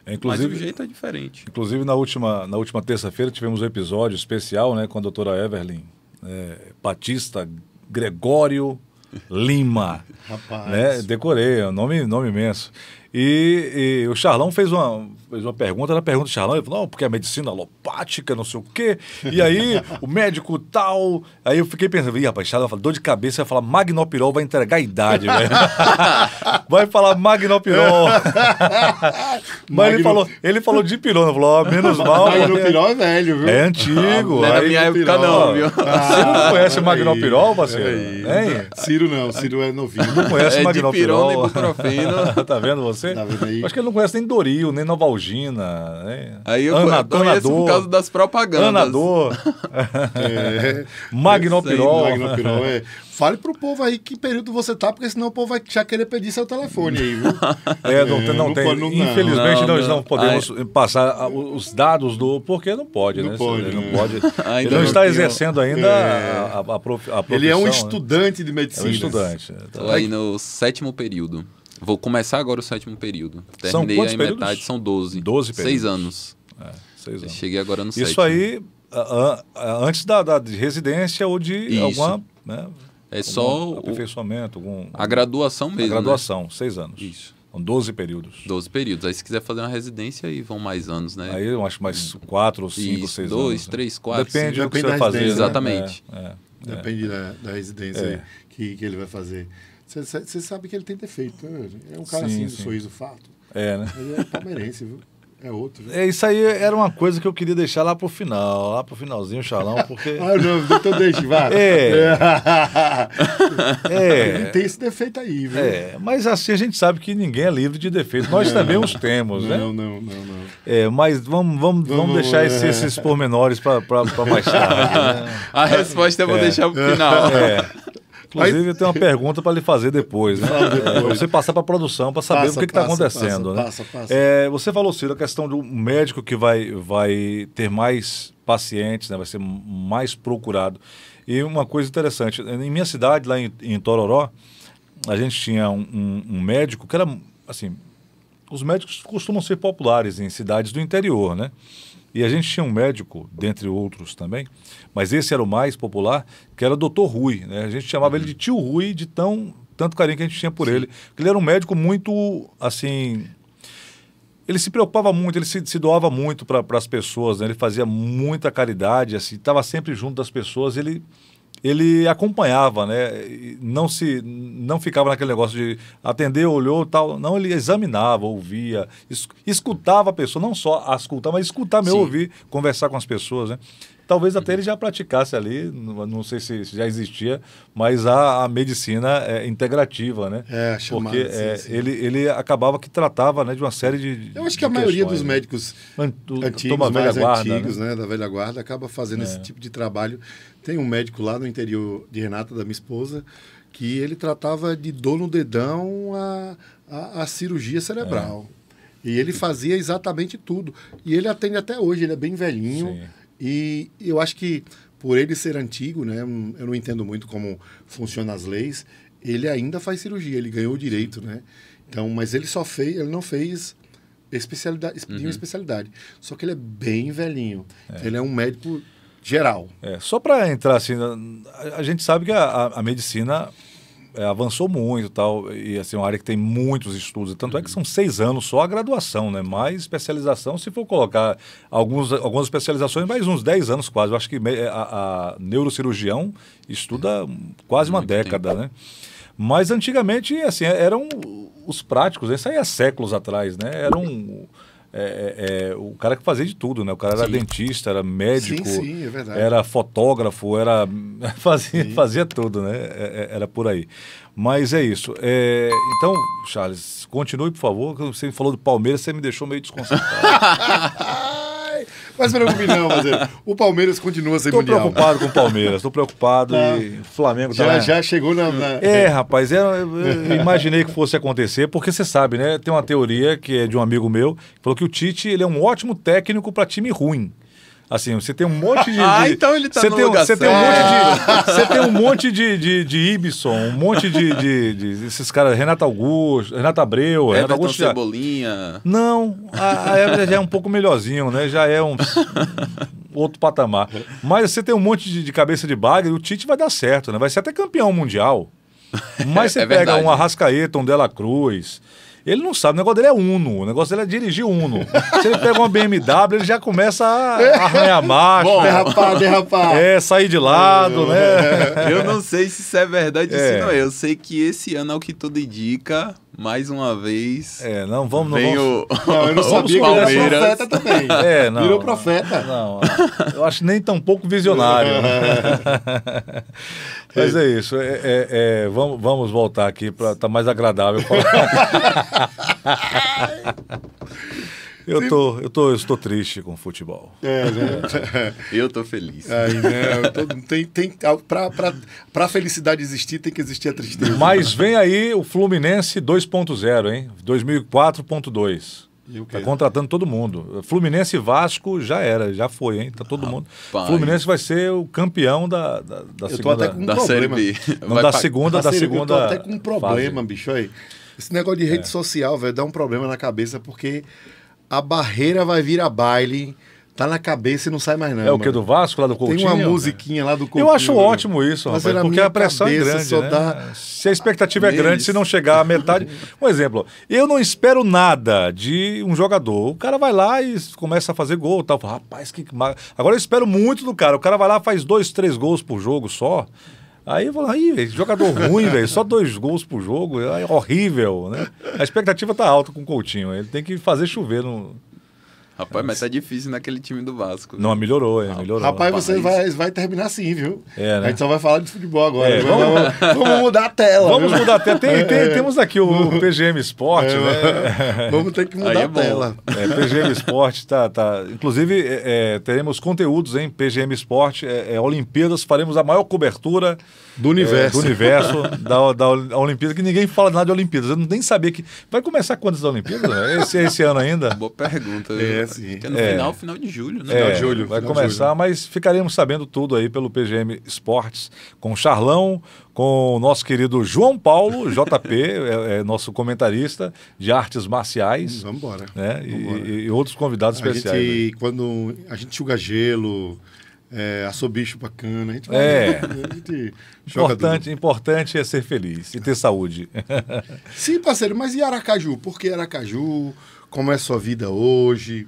É, inclusive, mas o jeito é diferente. Inclusive, na última, na última terça-feira tivemos um episódio especial né, com a doutora Everlyn é, Batista Gregório Lima. Rapaz. Né? Decorei, é nome, nome imenso. E, e, o Charlão fez uma, fez uma pergunta, ela pergunta o Charlão, ele falou, não, porque a medicina alopática, não sei o quê. E aí, o médico tal. Aí eu fiquei pensando, ih, rapaz, Charlão fala, dor de cabeça, vai falar magnopirol, vai entregar a idade, velho. vai falar magnopirol. Mas Magno... ele falou, ele falou de pirona, falou, ó, oh, menos mal. Magnopirol né? é velho, viu? É antigo. Ah, não aí, minha época, não, viu? Você não ah, conhece magnopirol, parceiro? Ciro não, Ciro é novinho. Não conhece é magnopirol. É tá vendo você? você. Acho que ele não conhece nem Doril, nem Novalgina. Né? Aí eu Ana, conheço Anador, por causa das propagandas. Anador. é, Magnopirol. Aí, Magnopirol é. Fale pro povo aí que período você tá, porque senão o povo vai já querer pedir seu telefone aí, viu? É, não, não, é, não tem. Pode, não, Infelizmente não, nós não podemos Ai. passar os dados do. Porque não pode, não né? Pode, ele não né? pode. ele não está exercendo ainda é. a, a, a profissão. Ele é um né? estudante né? de medicina. É um estudante. Estou aí no sétimo período. Vou começar agora o sétimo período. Terminei a metade, são 12. 12 períodos. Seis anos. É, seis anos. Cheguei agora no Isso sétimo. Isso aí, antes da, da, de residência ou de Isso. alguma. Né, é só. Aperfeiçoamento, algum. A graduação mesmo. A né? graduação, né? seis anos. Isso. São 12 períodos. 12 períodos. Aí se quiser fazer uma residência, aí vão mais anos, né? Aí eu acho mais 4 ou 5, 6 anos. Dois, né? três, quatro. Depende cinco. do que Depende você vai fazer. Exatamente. Né? É, é, Depende da, da residência é. que, que ele vai fazer. Você sabe que ele tem defeito. Né? É um cara sim, assim, sim. do sorriso fato. É, né? Ele é palmeirense, viu? É outro. Viu? É, isso aí era uma coisa que eu queria deixar lá pro final, lá pro finalzinho, Xalão, porque. ah, não, então deixa, vai. É. é. Ele tem esse defeito aí, viu? É, mas assim a gente sabe que ninguém é livre de defeito. Nós também os temos, não, né? Não, não, não, não. É, mas vamos, vamos, vamos, vamos deixar é. esses, esses pormenores para mais tarde. Né? A resposta eu vou é. deixar pro final. É. Inclusive, eu tenho uma pergunta para lhe fazer depois, né? É, você passar para a produção para saber passa, o que está acontecendo, passa, né? Passa, é, você falou, Ciro, a questão do médico que vai, vai ter mais pacientes, né? vai ser mais procurado. E uma coisa interessante, em minha cidade, lá em, em Tororó, a gente tinha um, um, um médico que era, assim, os médicos costumam ser populares em cidades do interior, né? E a gente tinha um médico, dentre outros também, mas esse era o mais popular, que era doutor Rui. Né? A gente chamava uhum. ele de uhum. tio Rui, de tão tanto carinho que a gente tinha por Sim. ele. Ele era um médico muito, assim. Ele se preocupava muito, ele se, se doava muito para as pessoas, né? ele fazia muita caridade, assim, estava sempre junto das pessoas. Ele ele acompanhava, né? Não se não ficava naquele negócio de atender, olhou, tal. Não, ele examinava, ouvia, escutava a pessoa, não só a escutar, mas escutar, meu, ouvir, conversar com as pessoas, né? Talvez até ele já praticasse ali, não sei se já existia, mas a, a medicina é, integrativa, né? É, chamada, Porque sim, é, sim. Ele, ele acabava que tratava né, de uma série de. Eu acho que a maioria dos né? médicos antigos, mais velha guarda, antigos, né? né? da velha guarda, acaba fazendo é. esse tipo de trabalho. Tem um médico lá no interior de Renata, da minha esposa, que ele tratava de dor no dedão a, a, a cirurgia cerebral. É. E ele fazia exatamente tudo. E ele atende até hoje, ele é bem velhinho. Sim. E eu acho que por ele ser antigo, né, eu não entendo muito como funcionam as leis, ele ainda faz cirurgia, ele ganhou o direito, né? Então, mas ele só fez, ele não fez especialidade, uhum. uma especialidade. Só que ele é bem velhinho. É. Ele é um médico geral. É, só para entrar assim, a, a, gente sabe que a, a, a medicina é, avançou muito tal, e assim, é uma área que tem muitos estudos. Tanto uhum. é que são seis anos só a graduação, né? Mais especialização, se for colocar alguns, algumas especializações, mais uns dez anos quase. Eu acho que é, a, a neurocirurgião estuda quase uma muito década, tempo. né? Mas antigamente, assim, eram os práticos, isso aí há é séculos atrás, né? Eram é, é, é, o cara que fazia de tudo, né? O cara era sim. dentista, era médico, sim, sim, é era fotógrafo, era fazia, fazia tudo, né? É, é, era por aí. Mas é isso. então, Charles, continue, por favor. Você falou do Palmeiras, você me deixou meio desconcertado. Mas preocupe não, mas é, o Palmeiras continua sem tô mundial. Estou né? preocupado com o Palmeiras, estou preocupado ah, e Flamengo já, também. Já chegou na... na... É, rapaz, eu, é, eu, imaginei que fosse acontecer, porque você sabe, né? Tem uma teoria que é de um amigo meu, que falou que o Tite ele é um ótimo técnico para time ruim. Assim, você tem um monte de. ah, então ele tá você tem, lugar você tem um monte de Você tem um monte de, de, de Ibson, um monte de, de, de, esses caras, Renato Augusto, Renato Abreu, Renato Augusto. Já... Cebolinha. Não, a, a Everton já é um pouco melhorzinho, né? Já é um outro patamar. Mas você tem um monte de, de cabeça de bagre, o Tite vai dar certo, né? Vai ser até campeão mundial. Mas você é pega verdade. um Arrascaeta, um Dela Cruz. Ele não sabe, o negócio dele é Uno, o negócio dele é dirigir Uno. Se ele pega uma BMW, ele já começa a é. arranhar marcha. Bom, derrapar, derrapar. É, sair de lado, né? Eu não sei se isso é verdade, é. se não é. Eu sei que esse ano, é o que tudo indica, mais uma vez. É, não vamos. no vamos... O... não eu não sabia que ele era profeta também. É, não. Virou profeta. Não, eu acho nem tão pouco visionário. Mas é isso. É, é, é, vamos, vamos voltar aqui para estar tá mais agradável. Eu, tô, eu, tô, eu estou triste com o futebol. É, né? eu estou feliz. Aí, né? tô, tem, tem, para pra, felicidade existir, tem que existir a tristeza. Mas né? vem aí o Fluminense 2.0, hein? 2004.2. Tá contratando todo mundo. Fluminense e Vasco já era, já foi, hein? Tá todo ah, mundo. Pai. Fluminense vai ser o campeão da, da, da segunda. Um da Série B. Não, da pra... segunda, da, da segunda. Eu tô até com um problema, fase. bicho aí. Esse negócio de rede é. social, velho, dá um problema na cabeça porque a barreira vai vir a baile. Tá na cabeça e não sai mais não. É o que do Vasco, lá do Coutinho? Tem uma musiquinha lá do Coutinho. Eu acho né? ótimo isso, rapaz, porque a pressão é grande, né? dá... Se a expectativa é grande, se não chegar à metade... um exemplo, eu não espero nada de um jogador. O cara vai lá e começa a fazer gol tal. Rapaz, que... Agora eu espero muito do cara. O cara vai lá faz dois, três gols por jogo só. Aí eu falo, aí, jogador ruim, velho, só dois gols por jogo, é horrível, né? A expectativa tá alta com o Coutinho, ele tem que fazer chover no, Rapaz, mas tá difícil naquele time do Vasco. Não, melhorou, é, melhorou. Rapaz, rapaz. você vai, vai terminar assim, viu? É, né? A gente só vai falar de futebol agora. É, vamos, vamos, mudar a tela. Vamos viu? mudar a tela. Tem, é, tem, é. temos aqui o PGM Esporte, é, né? Vamos ter que mudar é a tela. PGM Esporte, tá, tá. Inclusive, teremos conteúdos, hein? PGM Esporte, é, Olimpíadas, faremos a maior cobertura do universo. do universo, da, da Olimpíada, que ninguém fala nada de Olimpíadas. Eu nem sabia que. Vai começar quantas Olimpíadas? Esse, esse ano ainda? Boa pergunta, viu? É, assim. no é. final, final de julho, né? É, julho. Vai começar, julho. mas ficaremos sabendo tudo aí pelo PGM Esportes, com o Charlão, com o nosso querido João Paulo, JP, é, é, nosso comentarista de artes marciais. Vamos embora. Né? E, e, outros convidados a especiais. Gente, né? Quando a gente chuga gelo, é, assobicho bacana. A gente, é. Né? A gente importante, importante é ser feliz e ter saúde. Sim, parceiro, mas e Aracaju? Por que Aracaju? como é a sua vida hoje,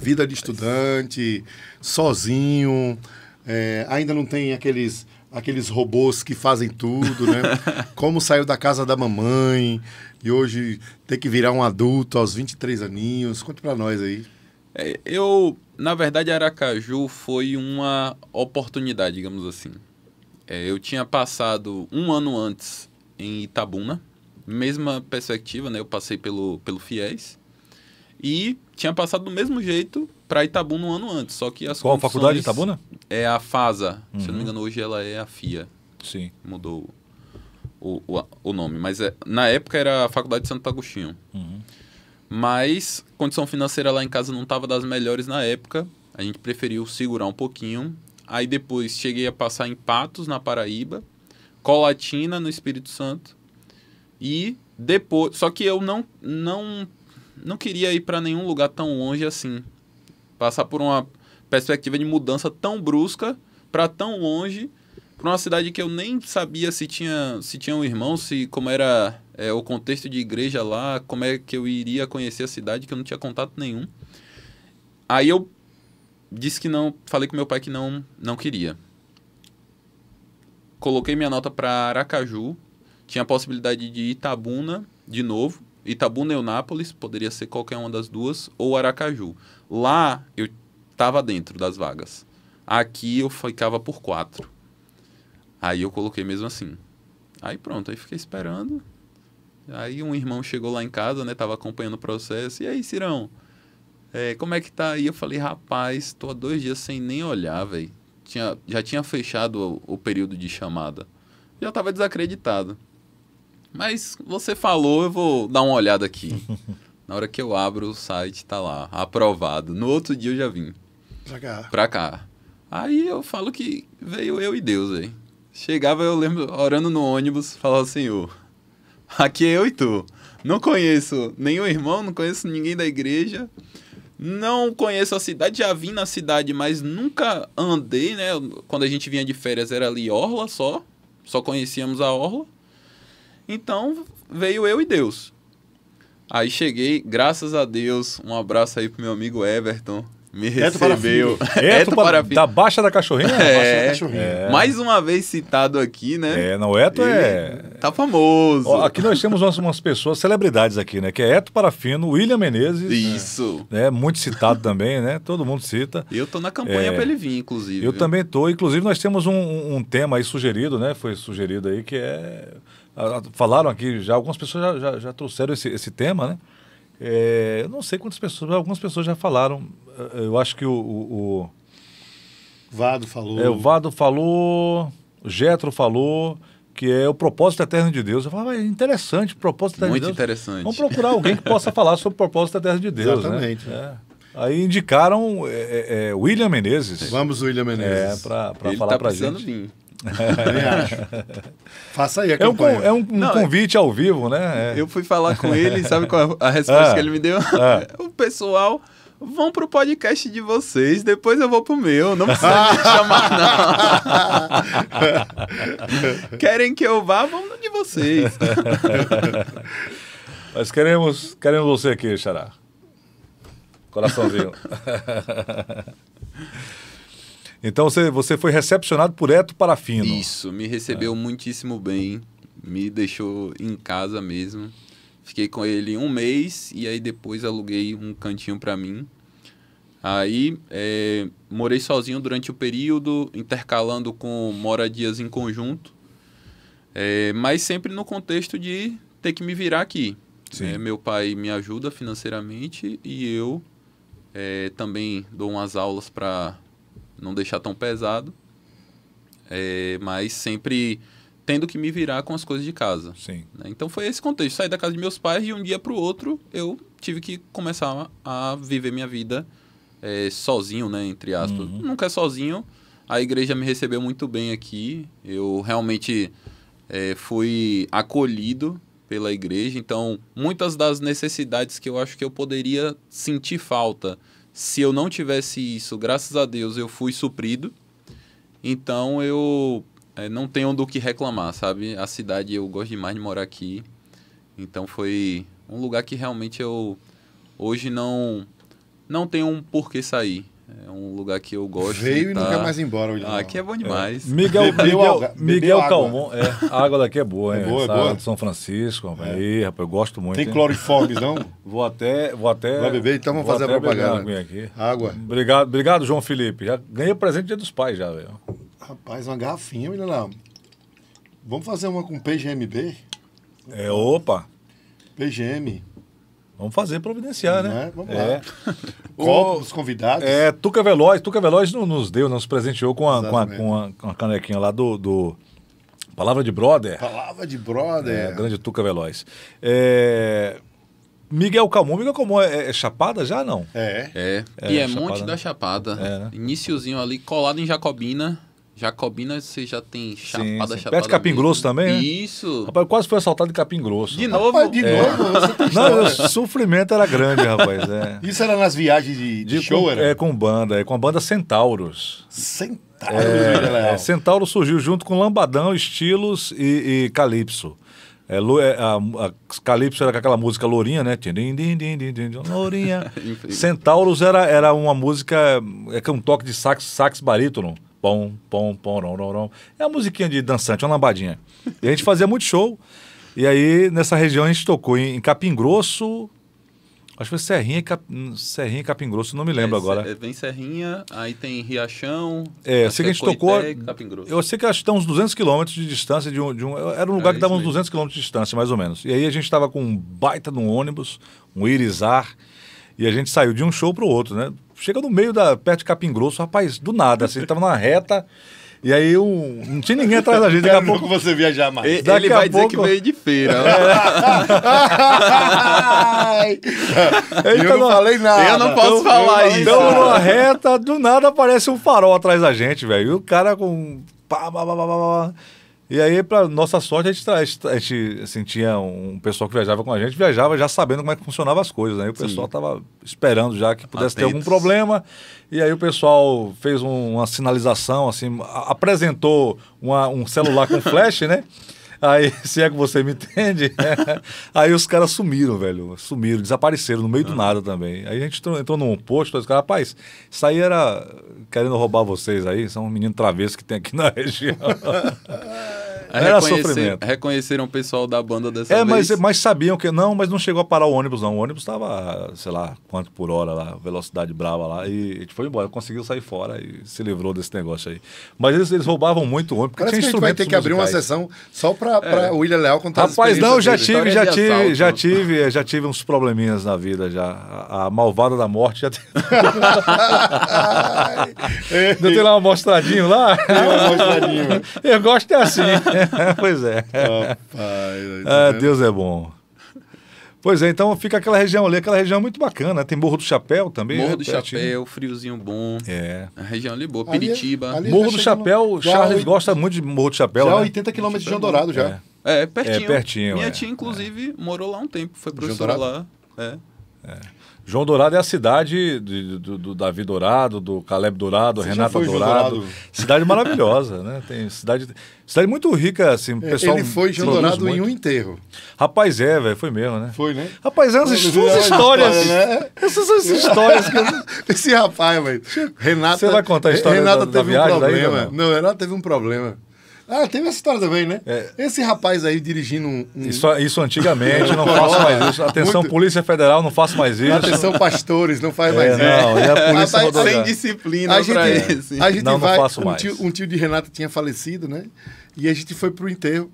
vida de estudante, sozinho, é, ainda não tem aqueles aqueles robôs que fazem tudo, né? Como saiu da casa da mamãe e hoje tem que virar um adulto aos 23 aninhos. Conte para nós aí. É, eu, na verdade, Aracaju foi uma oportunidade, digamos assim. É, eu tinha passado um ano antes em Itabuna, mesma perspectiva, né? Eu passei pelo, pelo FIES e tinha passado do mesmo jeito para Itabuna um ano antes, só que as Qual a faculdade de Itabuna? É a FASA. Uhum. Se eu não me uhum. engano, hoje ela é a FIA. Sim. Mudou o, o, o nome. Mas é, na época era a Faculdade de Santo Agostinho. Uhum. Mas condição financeira lá em casa não estava das melhores na época. A gente preferiu segurar um pouquinho. Aí depois cheguei a passar em Patos, na Paraíba, Colatina, no Espírito Santo, e depois, só que eu não não não queria ir para nenhum lugar tão longe assim. Passar por uma perspectiva de mudança tão brusca para tão longe, para uma cidade que eu nem sabia se tinha se tinha um irmão, se como era é, o contexto de igreja lá, como é que eu iria conhecer a cidade que eu não tinha contato nenhum. Aí eu disse que não, falei com meu pai que não não queria. Coloquei minha nota para Aracaju, tinha a possibilidade de Itabuna de novo. Itabuna ou Nápoles, poderia ser qualquer uma das duas, ou Aracaju. Lá eu estava dentro das vagas. Aqui eu ficava por quatro. Aí eu coloquei mesmo assim. Aí pronto, aí fiquei esperando. Aí um irmão chegou lá em casa, né? Tava acompanhando o processo. E aí, Cirão? É, como é que tá aí? Eu falei, rapaz, tô há dois dias sem nem olhar, velho. Tinha, já tinha fechado o, o período de chamada. Já tava desacreditado. Mas você falou, eu vou dar uma olhada aqui. Na hora que eu abro o site, tá lá, aprovado. No outro dia eu já vim. Pra cá. Pra cá. Aí eu falo que veio eu e Deus aí. Chegava, eu lembro, orando no ônibus, falava, Senhor, assim, aqui é eu e tu. Não conheço nenhum irmão, não conheço ninguém da igreja. Não conheço a cidade, já vim na cidade, mas nunca andei, né? Quando a gente vinha de férias era ali Orla só. Só conhecíamos a Orla. Então veio eu e Deus. Aí cheguei, graças a Deus, um abraço aí pro meu amigo Everton. Me Eto recebeu. Para Eto, Eto Da Baixa da Cachorrinha? É, da Cachorrinha. É. Mais uma vez citado aqui, né? É, não, o Eto é- Ele é. Tá famoso. Ó, aqui nós temos umas, umas, pessoas, celebridades aqui, né? Que é Eto Parafino, William Menezes. Né? Isso. Né? Muito citado também, né? Todo mundo cita. Eu tô na campanha é. pra ele vir, inclusive. Eu viu? também tô. Inclusive, nós temos um, um tema aí sugerido, né? Foi sugerido aí que é ah, ah, falaram aqui já, algumas pessoas já, já, já trouxeram esse, esse tema, né? É, eu não sei quantas pessoas, algumas pessoas já falaram. Ah, eu acho que o. o, o Vado falou. É, o Vado falou, o Getro falou, que é o propósito eterno de Deus. Eu falava, é interessante, propósito eterno Muito de Deus. interessante. Vamos procurar alguém que possa falar sobre o propósito eterno de Deus. Né? Exatamente. Né? É. Aí indicaram é, é, é, William Menezes. Vamos, William Menezes. É, para falar tá para gente. Vir. Também acho. Faça aí a campanha. É um, é um, um Não, é- convite ao vivo, né? É. Eu fui falar com ele, sabe qual é a resposta ah, que ele me deu? Ah. o pessoal vão pro podcast de vocês, depois eu vou pro meu. Não precisa me chamar, não. Querem que eu vá, vão no de vocês. Mas queremos, queremos você aqui, Xará. Coraçãozinho. Então você, você foi recepcionado por Eto Parafino. Isso, me recebeu é. muitíssimo bem, me deixou em casa mesmo. Fiquei com ele um mês e aí depois aluguei um cantinho para mim. Aí é, morei sozinho durante o período, intercalando com moradias em conjunto, é, mas sempre no contexto de ter que me virar aqui. É, meu pai me ajuda financeiramente e eu é, também dou umas aulas para não deixar tão pesado, é, mas sempre tendo que me virar com as coisas de casa. Sim. Né? Então foi esse contexto. Saí da casa de meus pais de um dia para o outro eu tive que começar a viver minha vida é, sozinho, né? Entre aspas. Uhum. Nunca é sozinho. A igreja me recebeu muito bem aqui. Eu realmente é, fui acolhido pela igreja. Então, muitas das necessidades que eu acho que eu poderia sentir falta se eu não tivesse isso, graças a Deus eu fui suprido. Então eu é, não tenho do que reclamar, sabe? A cidade eu gosto demais de morar aqui. Então foi um lugar que realmente eu hoje não não tenho um porquê sair. É um lugar que eu gosto. Veio e tá... não quer mais ir embora. Hoje, ah, aqui é bom demais. É. Miguel, Miguel, Miguel Calmon. É, a água daqui é boa, é hein? É boa, é boa. São Francisco. É. Aí, rapaz, eu gosto muito. Tem hein? cloriformes, não? Vou até. Vou até Vai beber, então vamos fazer a propaganda. Beber aqui. Água. Obrigado, obrigado, João Felipe. Já ganhei presente dia dos pais, já, velho. Rapaz, uma garrafinha, menina. Não. Vamos fazer uma com PGMB? É, opa. PGM. Vamos fazer providenciar, né? É? Vamos é. lá. Copo convidados. É, Tuca Veloz. Tuca Veloz nos deu, nos presenteou com a, com a, com a, com a canequinha lá do, do, Palavra de Brother. Palavra de Brother. É, grande Tuca Veloz. É... Miguel Calmon. Miguel Calmon é, é, Chapada já, não? É. É. é e é Chapada, Monte né? da Chapada. É, né? Iniciozinho ali, colado em Jacobina. Jacobina, você já tem chapada, sim, sim. chapada. Perto de Capim mesmo. Grosso também? Né? Isso. Rapaz, quase foi assaltado de Capim Grosso. De novo? Rapaz, de é. novo? Não, o sofrimento era grande, rapaz. É. Isso era nas viagens de, de, de show, com, era? É, com banda. É com a banda Centauros. Centauros, é, né, é, surgiu junto com Lambadão, Estilos e, e Calypso. É, é, a, a Calypso era com aquela música Lourinha, né? Lourinha. Centauros era, era uma música é, com é um toque de sax, sax barítono. Pom, pom, pom, É uma musiquinha de dançante, uma lambadinha. E a gente fazia muito show. E aí, nessa região, a gente tocou em, em Capim Grosso. Acho que foi Serrinha e, Cap... Serrinha e Capim Grosso, não me lembro é, agora. É, vem Serrinha, aí tem Riachão. É, eu sei que é a gente tocou. Capim Grosso. Eu sei que acho que está uns 200 quilômetros de distância de um, de um. Era um lugar é, que dava uns 200 quilômetros de distância, mais ou menos. E aí a gente estava com um baita no ônibus, um Irizar. E a gente saiu de um show pro outro, né? Chega no meio da perto de Capim Grosso, rapaz, do nada, assim, tava na reta. E aí eu, não tinha ninguém atrás da gente. Daqui a pouco você viajar mais. Ele, Daqui vai dizer pouco... que veio de feira. Né? eu tá não falei nada. Eu não posso então, falar então, isso. Então, numa reta, do nada aparece um farol atrás da gente, velho. E o cara com... Pá, pá, pá, pá, pá. E aí, para nossa sorte, a gente, a gente assim, tinha um pessoal que viajava com a gente, viajava já sabendo como é que funcionava as coisas. Né? o pessoal estava esperando já que pudesse Atentos. ter algum problema. E aí o pessoal fez um, uma sinalização, assim, apresentou uma, um celular com flash, né? Aí, se é que você me entende, aí os caras sumiram, velho. Sumiram, desapareceram no meio do ah. nada também. Aí a gente entrou, entrou num posto, os caras, rapaz, isso aí era querendo roubar vocês aí, são um menino travesso que tem aqui na região. Era sofrimento. Reconheceram o pessoal da banda dessa é, vez. Mas, é, mas sabiam que não, mas não chegou a parar o ônibus, não. O ônibus estava, sei lá, quanto por hora lá, velocidade brava lá, e a gente tipo, foi embora. Conseguiu sair fora e se livrou desse negócio aí. Mas eles, eles roubavam muito o ônibus. Parece que a gente vai ter que musicais. abrir uma sessão só para é. o William Leal contar Rapaz, não, já tive, já tive, já tive, já tive uns probleminhas na vida já. A, a malvada da morte já deu tem lá um mostradinho lá? Tem um mostradinho. Eu gosto é assim. pois é. Rapaz, tá ah, Deus é bom. Pois é, então fica aquela região ali, aquela região muito bacana. Tem Morro do Chapéu também. Morro né, do Chapéu, friozinho bom. É. A região ali é boa, é- Piritiba. Ali, ali é Morro do Chapéu, no... Charles gosta muito de Morro do Chapéu. Já né? 80 quilômetros de João Dourado já. É. é, pertinho. É pertinho. Minha tia, inclusive, morou lá um tempo, foi professora lá. É. É. João Dourado é a cidade de, do, do, Davi Dourado, do Caleb Dourado, Você Renata Dourado. Dourado. Cidade maravilhosa, né? Tem cidade, cidade muito rica, assim. É, pessoal Ele foi João Dourado muito. em um enterro. Rapaz, é, velho, foi mesmo, né? Foi, né? Rapaz, essas, é, é, essas histórias. né? Essas são as histórias que. Esse rapaz, velho. Renata. Você vai contar a história Renata da, teve da viagem um problema. Daí, não? não, Renata teve um problema. Ah, teve essa história também, né? É. Esse rapaz aí dirigindo um. Isso, isso antigamente, não faço mais isso. Atenção, Muito... Polícia Federal, não faço mais isso. Atenção, pastores, não faz é, mais não, isso. Não, e a polícia rapaz, sem disciplina, a gente, esse. A gente não, vai, não faço um mais. Tio, um tio de Renato tinha falecido, né? E a gente foi pro enterro.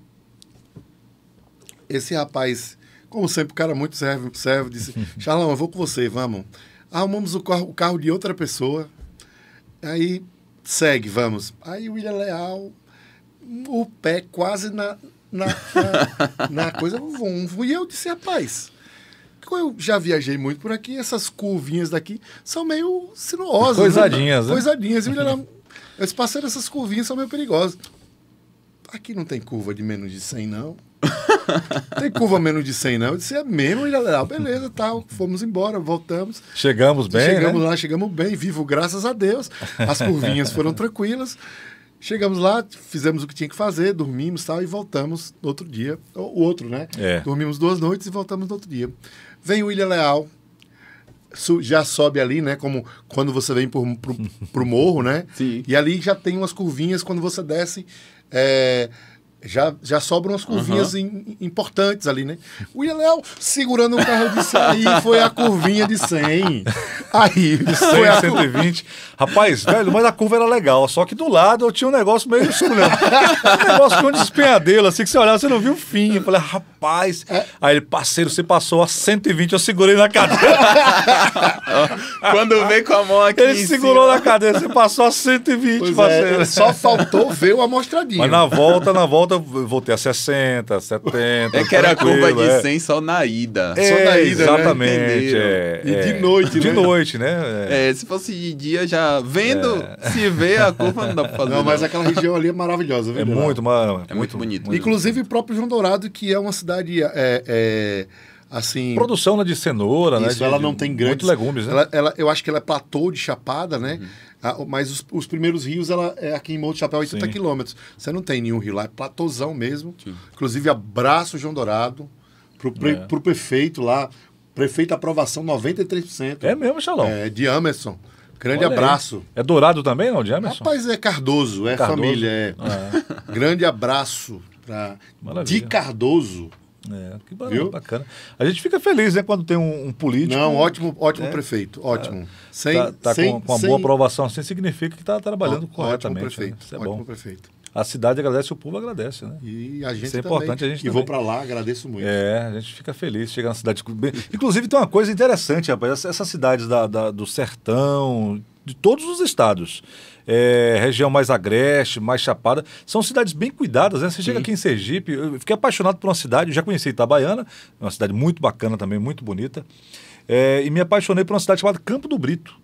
Esse rapaz, como sempre, o cara muito serve, serve, disse: Charlão, eu vou com você, vamos. Arrumamos o carro, o carro de outra pessoa. Aí segue, vamos. Aí o William Leal o pé quase na, na, na, na coisa. Vum, vum. E eu disse, rapaz, eu já viajei muito por aqui, essas curvinhas daqui são meio sinuosas. Né? Coisadinhas, né? né? Coisadinhas. E olha esse essas curvinhas são meio perigosas. Aqui não tem curva de menos de 100, não. tem curva menos de 100, não. Eu disse, é mesmo, Ilharal. Ah, beleza, tal. Fomos embora, voltamos. Chegamos bem, Chegamos né? lá, chegamos bem, vivo, graças a Deus. As curvinhas foram tranquilas. Chegamos lá, fizemos o que tinha que fazer, dormimos tal, e voltamos no outro dia. O outro, né? É. Dormimos duas noites e voltamos no outro dia. Vem o William Leal, já sobe ali, né? Como quando você vem pro, pro, pro morro, né? Sim. E ali já tem umas curvinhas quando você desce. É, já, já sobram umas curvinhas uhum. in, importantes ali, né? O Léo segurando o carro de 100, aí foi a curvinha de 100. Aí, de 100, foi a 120. Rapaz, velho, mas a curva era legal, só que do lado eu tinha um negócio meio escuro. Né? um negócio com um despenhadelo, assim, que você olhava, você não viu o fim. Eu falei, rapaz. É. Aí ele, parceiro, você passou a 120, eu segurei na cadeira. Quando veio com a mão aqui. Ele segurou cima. na cadeira, você passou a 120, pois é, parceiro. É, só faltou ver o amostradinho. Mas na volta, na volta, volta, eu voltei a 60, 70. É que era a curva de é. 100 só na ida. É, só na ida, né? Exatamente. Né? É, e de é. noite, De né? noite, né? É. é. se fosse de dia já vendo, é. se vê a curva não dá pra fazer. Não, não. mas aquela região ali é maravilhosa. É muito, mano, é muito, bonito. Muito Inclusive o próprio João Dourado, que é uma cidade... Assim, produção né, de cenoura, Isso, né? Isso, ela não tem grandes legumes, né? Ela, ela, eu acho que ela é platô de chapada, né? Uhum. Ah, mas os, os, primeiros rios, ela é aqui em Monte Chapéu, 80 quilômetros. Você não tem nenhum rio lá, é platôzão mesmo. Sim. Inclusive, abraço João Dourado, pro, pre, é. pro prefeito lá. Prefeito aprovação 93%. É mesmo, Xalão? É, de Emerson. Grande Olha abraço. Aí. É Dourado também, não, de Emerson? Rapaz, é Cardoso, é, Cardoso. família. É. Ah, é. Grande abraço pra Cardoso, é, que barulho, Viu? bacana. A gente fica feliz, né, quando tem um, um político. Não, ótimo, ótimo né? prefeito, ótimo. Tá, sem, tá, tá sem, com, uma sem... boa aprovação, assim significa que está trabalhando ótimo corretamente. Né? Prefeito, né? Isso é ótimo bom. prefeito. A cidade agradece, o povo agradece, né? E a gente Isso é também. importante, a gente E vou para lá, agradeço muito. É, a gente fica feliz, chega na cidade. Inclusive tem uma coisa interessante, rapaz, essas cidades da, da do sertão, de todos os estados é, região mais agreste, mais chapada. São cidades bem cuidadas, né? Você Sim. chega aqui em Sergipe, eu fiquei apaixonado por uma cidade, já conheci Itabaiana, uma cidade muito bacana também, muito bonita. É, e me apaixonei por uma cidade chamada Campo do Brito.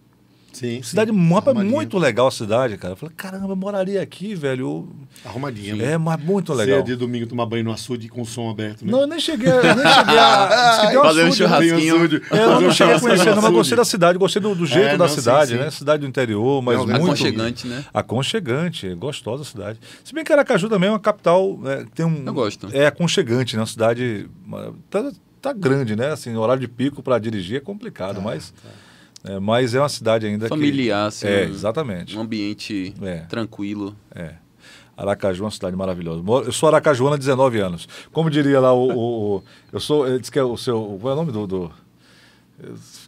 Sim, cidade sim. mapa é muito legal a cidade, cara. Eu falei, caramba, eu moraria aqui, velho. Arrumadinha. É, né? mas muito legal. Você é de domingo tomar banho no açude com o som aberto, né? Não, eu nem cheguei, eu nem cheguei é um Fazer um né? churrasquinho. É, eu não cheguei a conhecer, não, mas gostei da cidade, gostei do, do jeito é, da não, cidade, sim, né? Cidade do interior, mas não, é muito... Aconchegante, né? Aconchegante, é gostosa a cidade. Se bem que Aracaju também é uma capital... É, tem um, eu gosto. É aconchegante, né? Uma cidade... Tá, tá grande, né? Assim, horário de pico para dirigir é complicado, tá, mas... Tá. É, mas é uma cidade ainda Familiar, que... Familiar, assim, É, exatamente. Um ambiente é. tranquilo. É. Aracaju é uma cidade maravilhosa. Eu sou aracajuana há 19 anos. Como diria lá o... o, o eu sou... Ele disse que é o seu... Qual é o nome do... do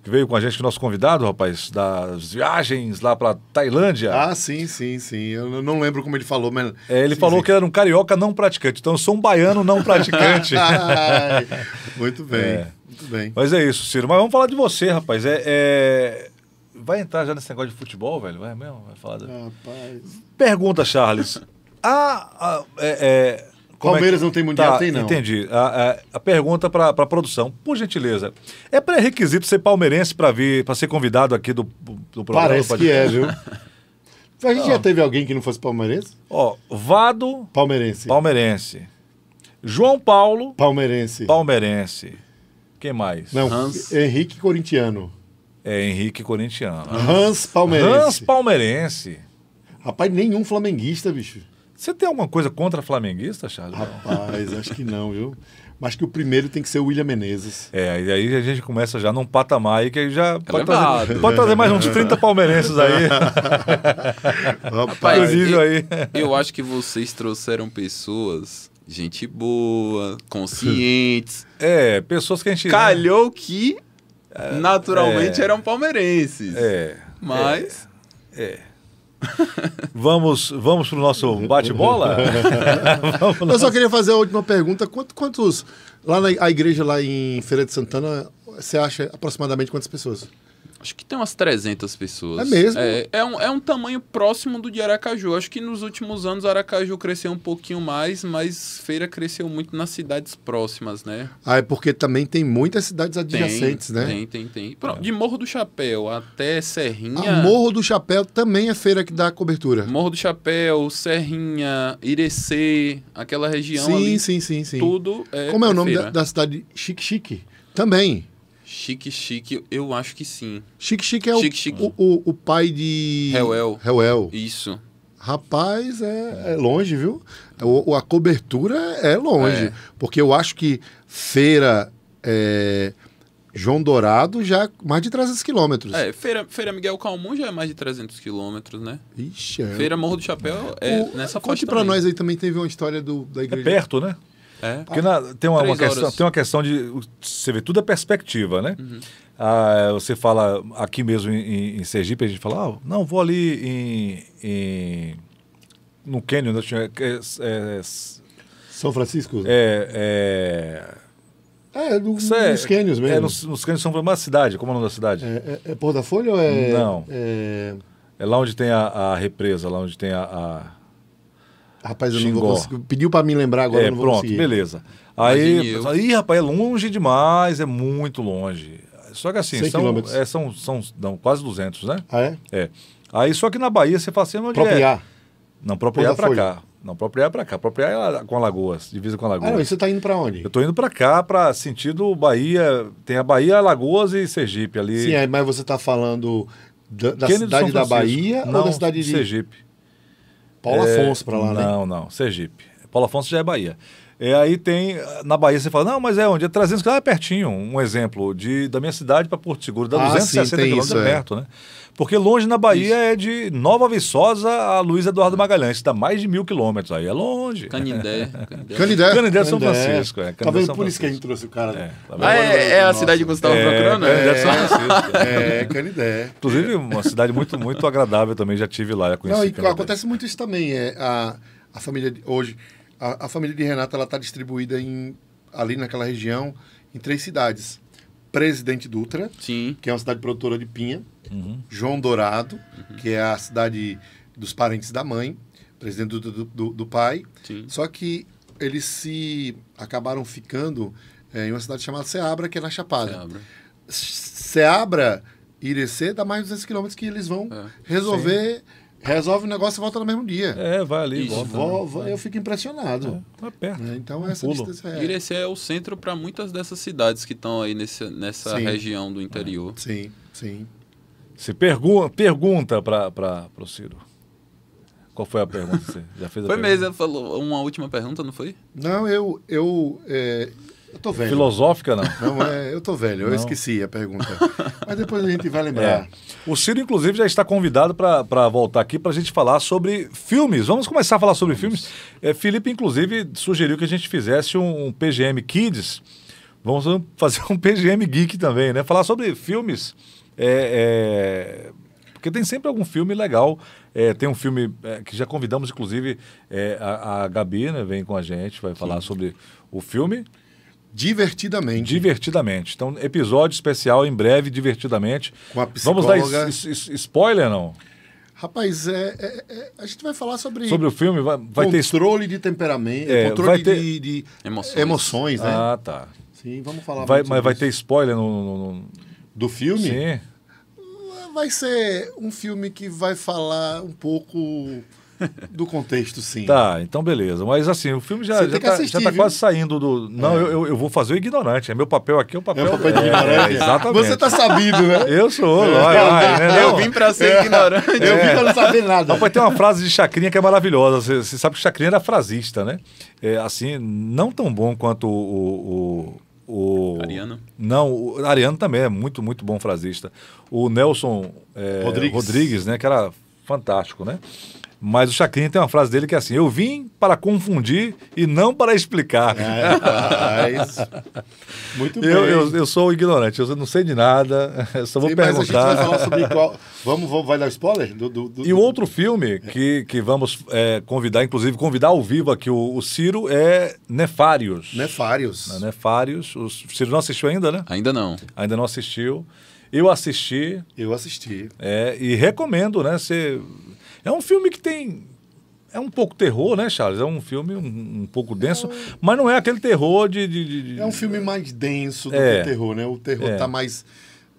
que veio com a gente, é nosso convidado, rapaz, das viagens lá para Tailândia. Ah, sim, sim, sim. Eu não lembro como ele falou, mas. É, ele sim, falou sim. que era um carioca não praticante. Então eu sou um baiano não praticante. muito bem, é. muito bem. Mas é isso, Ciro. Mas vamos falar de você, rapaz. É, é... Vai entrar já nesse negócio de futebol, velho? Vai mesmo? Vai falar. Rapaz. Pergunta, Charles. ah a, ah, é, é é Palmeiras é que... não tem mundial, tá, tem não. Entendi. A, a, a pergunta para a produção, por gentileza, é pré-requisito ser palmeirense para vir, para ser convidado aqui do, do programa? Parece pode... que é, viu? A gente não. já teve alguém que não fosse palmeirense? Ó, Vado. Palmeirense. Palmeirense. João Paulo. Palmeirense. Palmeirense. Quem mais? Não, Hans. Henrique Corintiano. É, Henrique Corintiano. Hans Palmeirense. Hans Palmeirense. Rapaz, nenhum flamenguista, bicho. Você tem alguma coisa contra flamenguista, Charles? Rapaz, acho que não, viu? Mas que o primeiro tem que ser o William Menezes. É, e aí a gente começa já num patamar aí que já é pode trazer, né? pode trazer, mais uns 30 palmeirenses aí. Rapaz, eu, aí. eu acho que vocês trouxeram pessoas, gente boa, conscientes. É, pessoas que a gente. Né? Calhou que é, naturalmente é, eram palmeirenses. É. Mas. é. é. vamos vamos para o nosso bate-bola? Eu só queria fazer a última pergunta. Quantos, quantos lá na igreja lá em Feira de Santana, você acha aproximadamente quantas pessoas? Acho que tem umas 300 pessoas. É mesmo? É, é, um, é um tamanho próximo do de Aracaju. Acho que nos últimos anos Aracaju cresceu um pouquinho mais, mas feira cresceu muito nas cidades próximas, né? Ah, é porque também tem muitas cidades adjacentes, tem, né? Tem, tem, tem. Pronto, é. De Morro do Chapéu até Serrinha. A ah, Morro do Chapéu também é feira que dá cobertura. Morro do Chapéu, Serrinha, Irecê, aquela região sim, ali. Sim, sim, sim. Tudo é Como é, é o nome da, da cidade? Chique Chique. Também. Chique Chique, eu acho que sim. Chique Chique é o, chique, o, o, o pai de. Reuel. Reuel. Isso. Rapaz, é, é longe, viu? O, a cobertura é longe. É. Porque eu acho que feira. É, João Dourado já é mais de 300 quilômetros. É, feira, feira Miguel Calmon já é mais de 300 quilômetros, né? Ixi, é... Feira Morro do Chapéu é o, nessa Conte pra também. nós aí também teve uma história do, da é igreja. É perto, né? É? Porque na, tem, uma, uma questão, tem uma questão de. Você vê tudo a é perspectiva, né? Uhum. Ah, você fala aqui mesmo em, em, Sergipe, a gente fala, ah, não, vou ali em. em no Cânion, né? É, é, São Francisco? É. é... é no, é, nos é, cânions mesmo. É, nos, nos cânions são uma cidade. Como é o nome da cidade? É, é Pôr da Folha ou é... Não. É, lá onde tem a, a, represa, lá onde tem a... a... Rapaz, eu Xingó. não vou conseguir. Pediu para me lembrar agora, é, eu não vou pronto, conseguir. beleza. Aí, aí, rapaz, é longe demais, é muito longe. Só que assim, são, é, são, são não, quase 200, né? Ah, é? É. Aí, só que na Bahia você faz assim, onde Propriar. é? Não, Propriar é para cá. Não, Propriar é para cá. Propriar é com Alagoas, divisa com Alagoas. Ah, e você está indo para onde? Eu estou indo para cá, para sentido Bahia. Tem a Bahia, Alagoas e Sergipe ali. Sim, mas você está falando da, da cidade da Bahia não, ou da cidade de... Sergipe. Paulo é, Afonso para lá, não, né? Não, não, Sergipe. Paulo Afonso já é Bahia. E aí tem, na Bahia você fala, não, mas é onde? É 300 quilômetros, ah, é pertinho. Um exemplo, de, da minha cidade para Porto Seguro, dá ah, 260 sim, quilômetros, isso, é, é. perto, né? Porque longe na Bahia Isso. é de Nova Viçosa a Luiz Eduardo é. Magalhães, dá tá mais de mil quilômetros aí, é longe. Canindé. Canindé. Canindé, Canindé São Francisco. É. Tá Canindé Talvez São por Francisco. isso que a gente trouxe o cara. Né? É, tá ah, é, é a cidade que você estava é, procurando? É, Canindé São Francisco. É, é, Canindé. Inclusive, uma cidade muito, muito agradável também, já tive lá, já conheci Não, e acontece muito isso também, é, a, a família de, hoje, a, a família de Renata, ela está distribuída em, ali naquela região, em três cidades. Presidente Dutra, Sim. que é uma cidade produtora de pinha, uhum. João Dourado, uhum. que é a cidade dos parentes da mãe, Presidente do, do, do pai. Sim. Só que eles se acabaram ficando é, em uma cidade chamada Seabra, que é na Chapada. Seabra. Seabra Irecê dá mais de 200 quilômetros que eles vão é. resolver... Sim Resolve o negócio e volta no mesmo dia. É, vai ali, Isso. volta. Né? eu fico impressionado. É, tá perto. É, então, essa pulo. distância é... Irecê é o centro para muitas dessas cidades que estão aí nesse, nessa sim. região do interior. É. Sim, sim. Se pergu pergunta para o Ciro. Qual foi a pergunta você já fez? foi pergunta? mesmo, falou uma última pergunta, não foi? Não, eu, eu é, eu tô velho. Filosófica, não. Não, é, eu tô velho, eu não. esqueci a pergunta. Mas depois a gente vai lembrar. É. O Ciro, inclusive, já está convidado para voltar aqui para a gente falar sobre filmes. Vamos começar a falar sobre Vamos. filmes. É, Felipe, inclusive, sugeriu que a gente fizesse um, um PGM Kids. Vamos fazer um PGM Geek também, né? Falar sobre filmes. É, é, porque tem sempre algum filme legal. É, tem um filme é, que já convidamos, inclusive, é, a, a Gabi né, vem com a gente, vai falar sobre o filme. Divertidamente. Divertidamente. Então, episódio especial em breve, divertidamente. Com a psicóloga. Vamos dar es, es, spoiler, não? Rapaz, é, é, é, a gente vai falar sobre. Sobre o filme? Vai, vai controle ter... de temperamento, é, controle ter... de, de, emoções. emoções, né? Ah, tá. Sim, vamos falar. Vai, mas vai isso. ter spoiler no, no, Do filme? Sim. Vai ser um filme que vai falar um pouco do contexto, sim. Tá, então beleza. Mas assim, o filme já, já, tá, assistir, já tá quase saindo do. Não, é. eu, eu vou fazer o ignorante. É meu papel aqui, é o papel. É o papel de é, ignorante. É, exatamente. Você tá sabido, né? Eu sou, é. né? Eu vim pra ser é. ignorante. Eu é. vim pra não saber nada. Mas tem uma frase de Chacrinha que é maravilhosa. Você, você sabe que Chacrinha era frasista, né? assim, não tão bom quanto o, o o Ariano? Não, o Ariano também é muito, muito bom frasista. O Nelson é, Rodrigues. Rodrigues. né, que era fantástico, né? Mas o Chacrinha tem uma frase dele que é assim: Eu vim para confundir e não para explicar. Mas... É, Muito bem. Eu, eu, eu, sou ignorante, eu não sei de nada, só vou Sim, perguntar. Mas a gente vai falar sobre qual. Vamos, vamos vai dar spoiler? Do, do, do... E o outro filme que, que vamos é, convidar, inclusive convidar ao vivo aqui o, o Ciro, é Nefários. Nefários. Né, Nefários. O Ciro não assistiu ainda, né? Ainda não. Ainda não assistiu. Eu assisti. Eu assisti. É, e recomendo, né? Você é um filme que tem. É um pouco terror, né, Charles? É um filme um, um pouco denso, é... mas não é aquele terror de, de, de... É um filme mais denso do é. que o terror, né? O terror está é. mais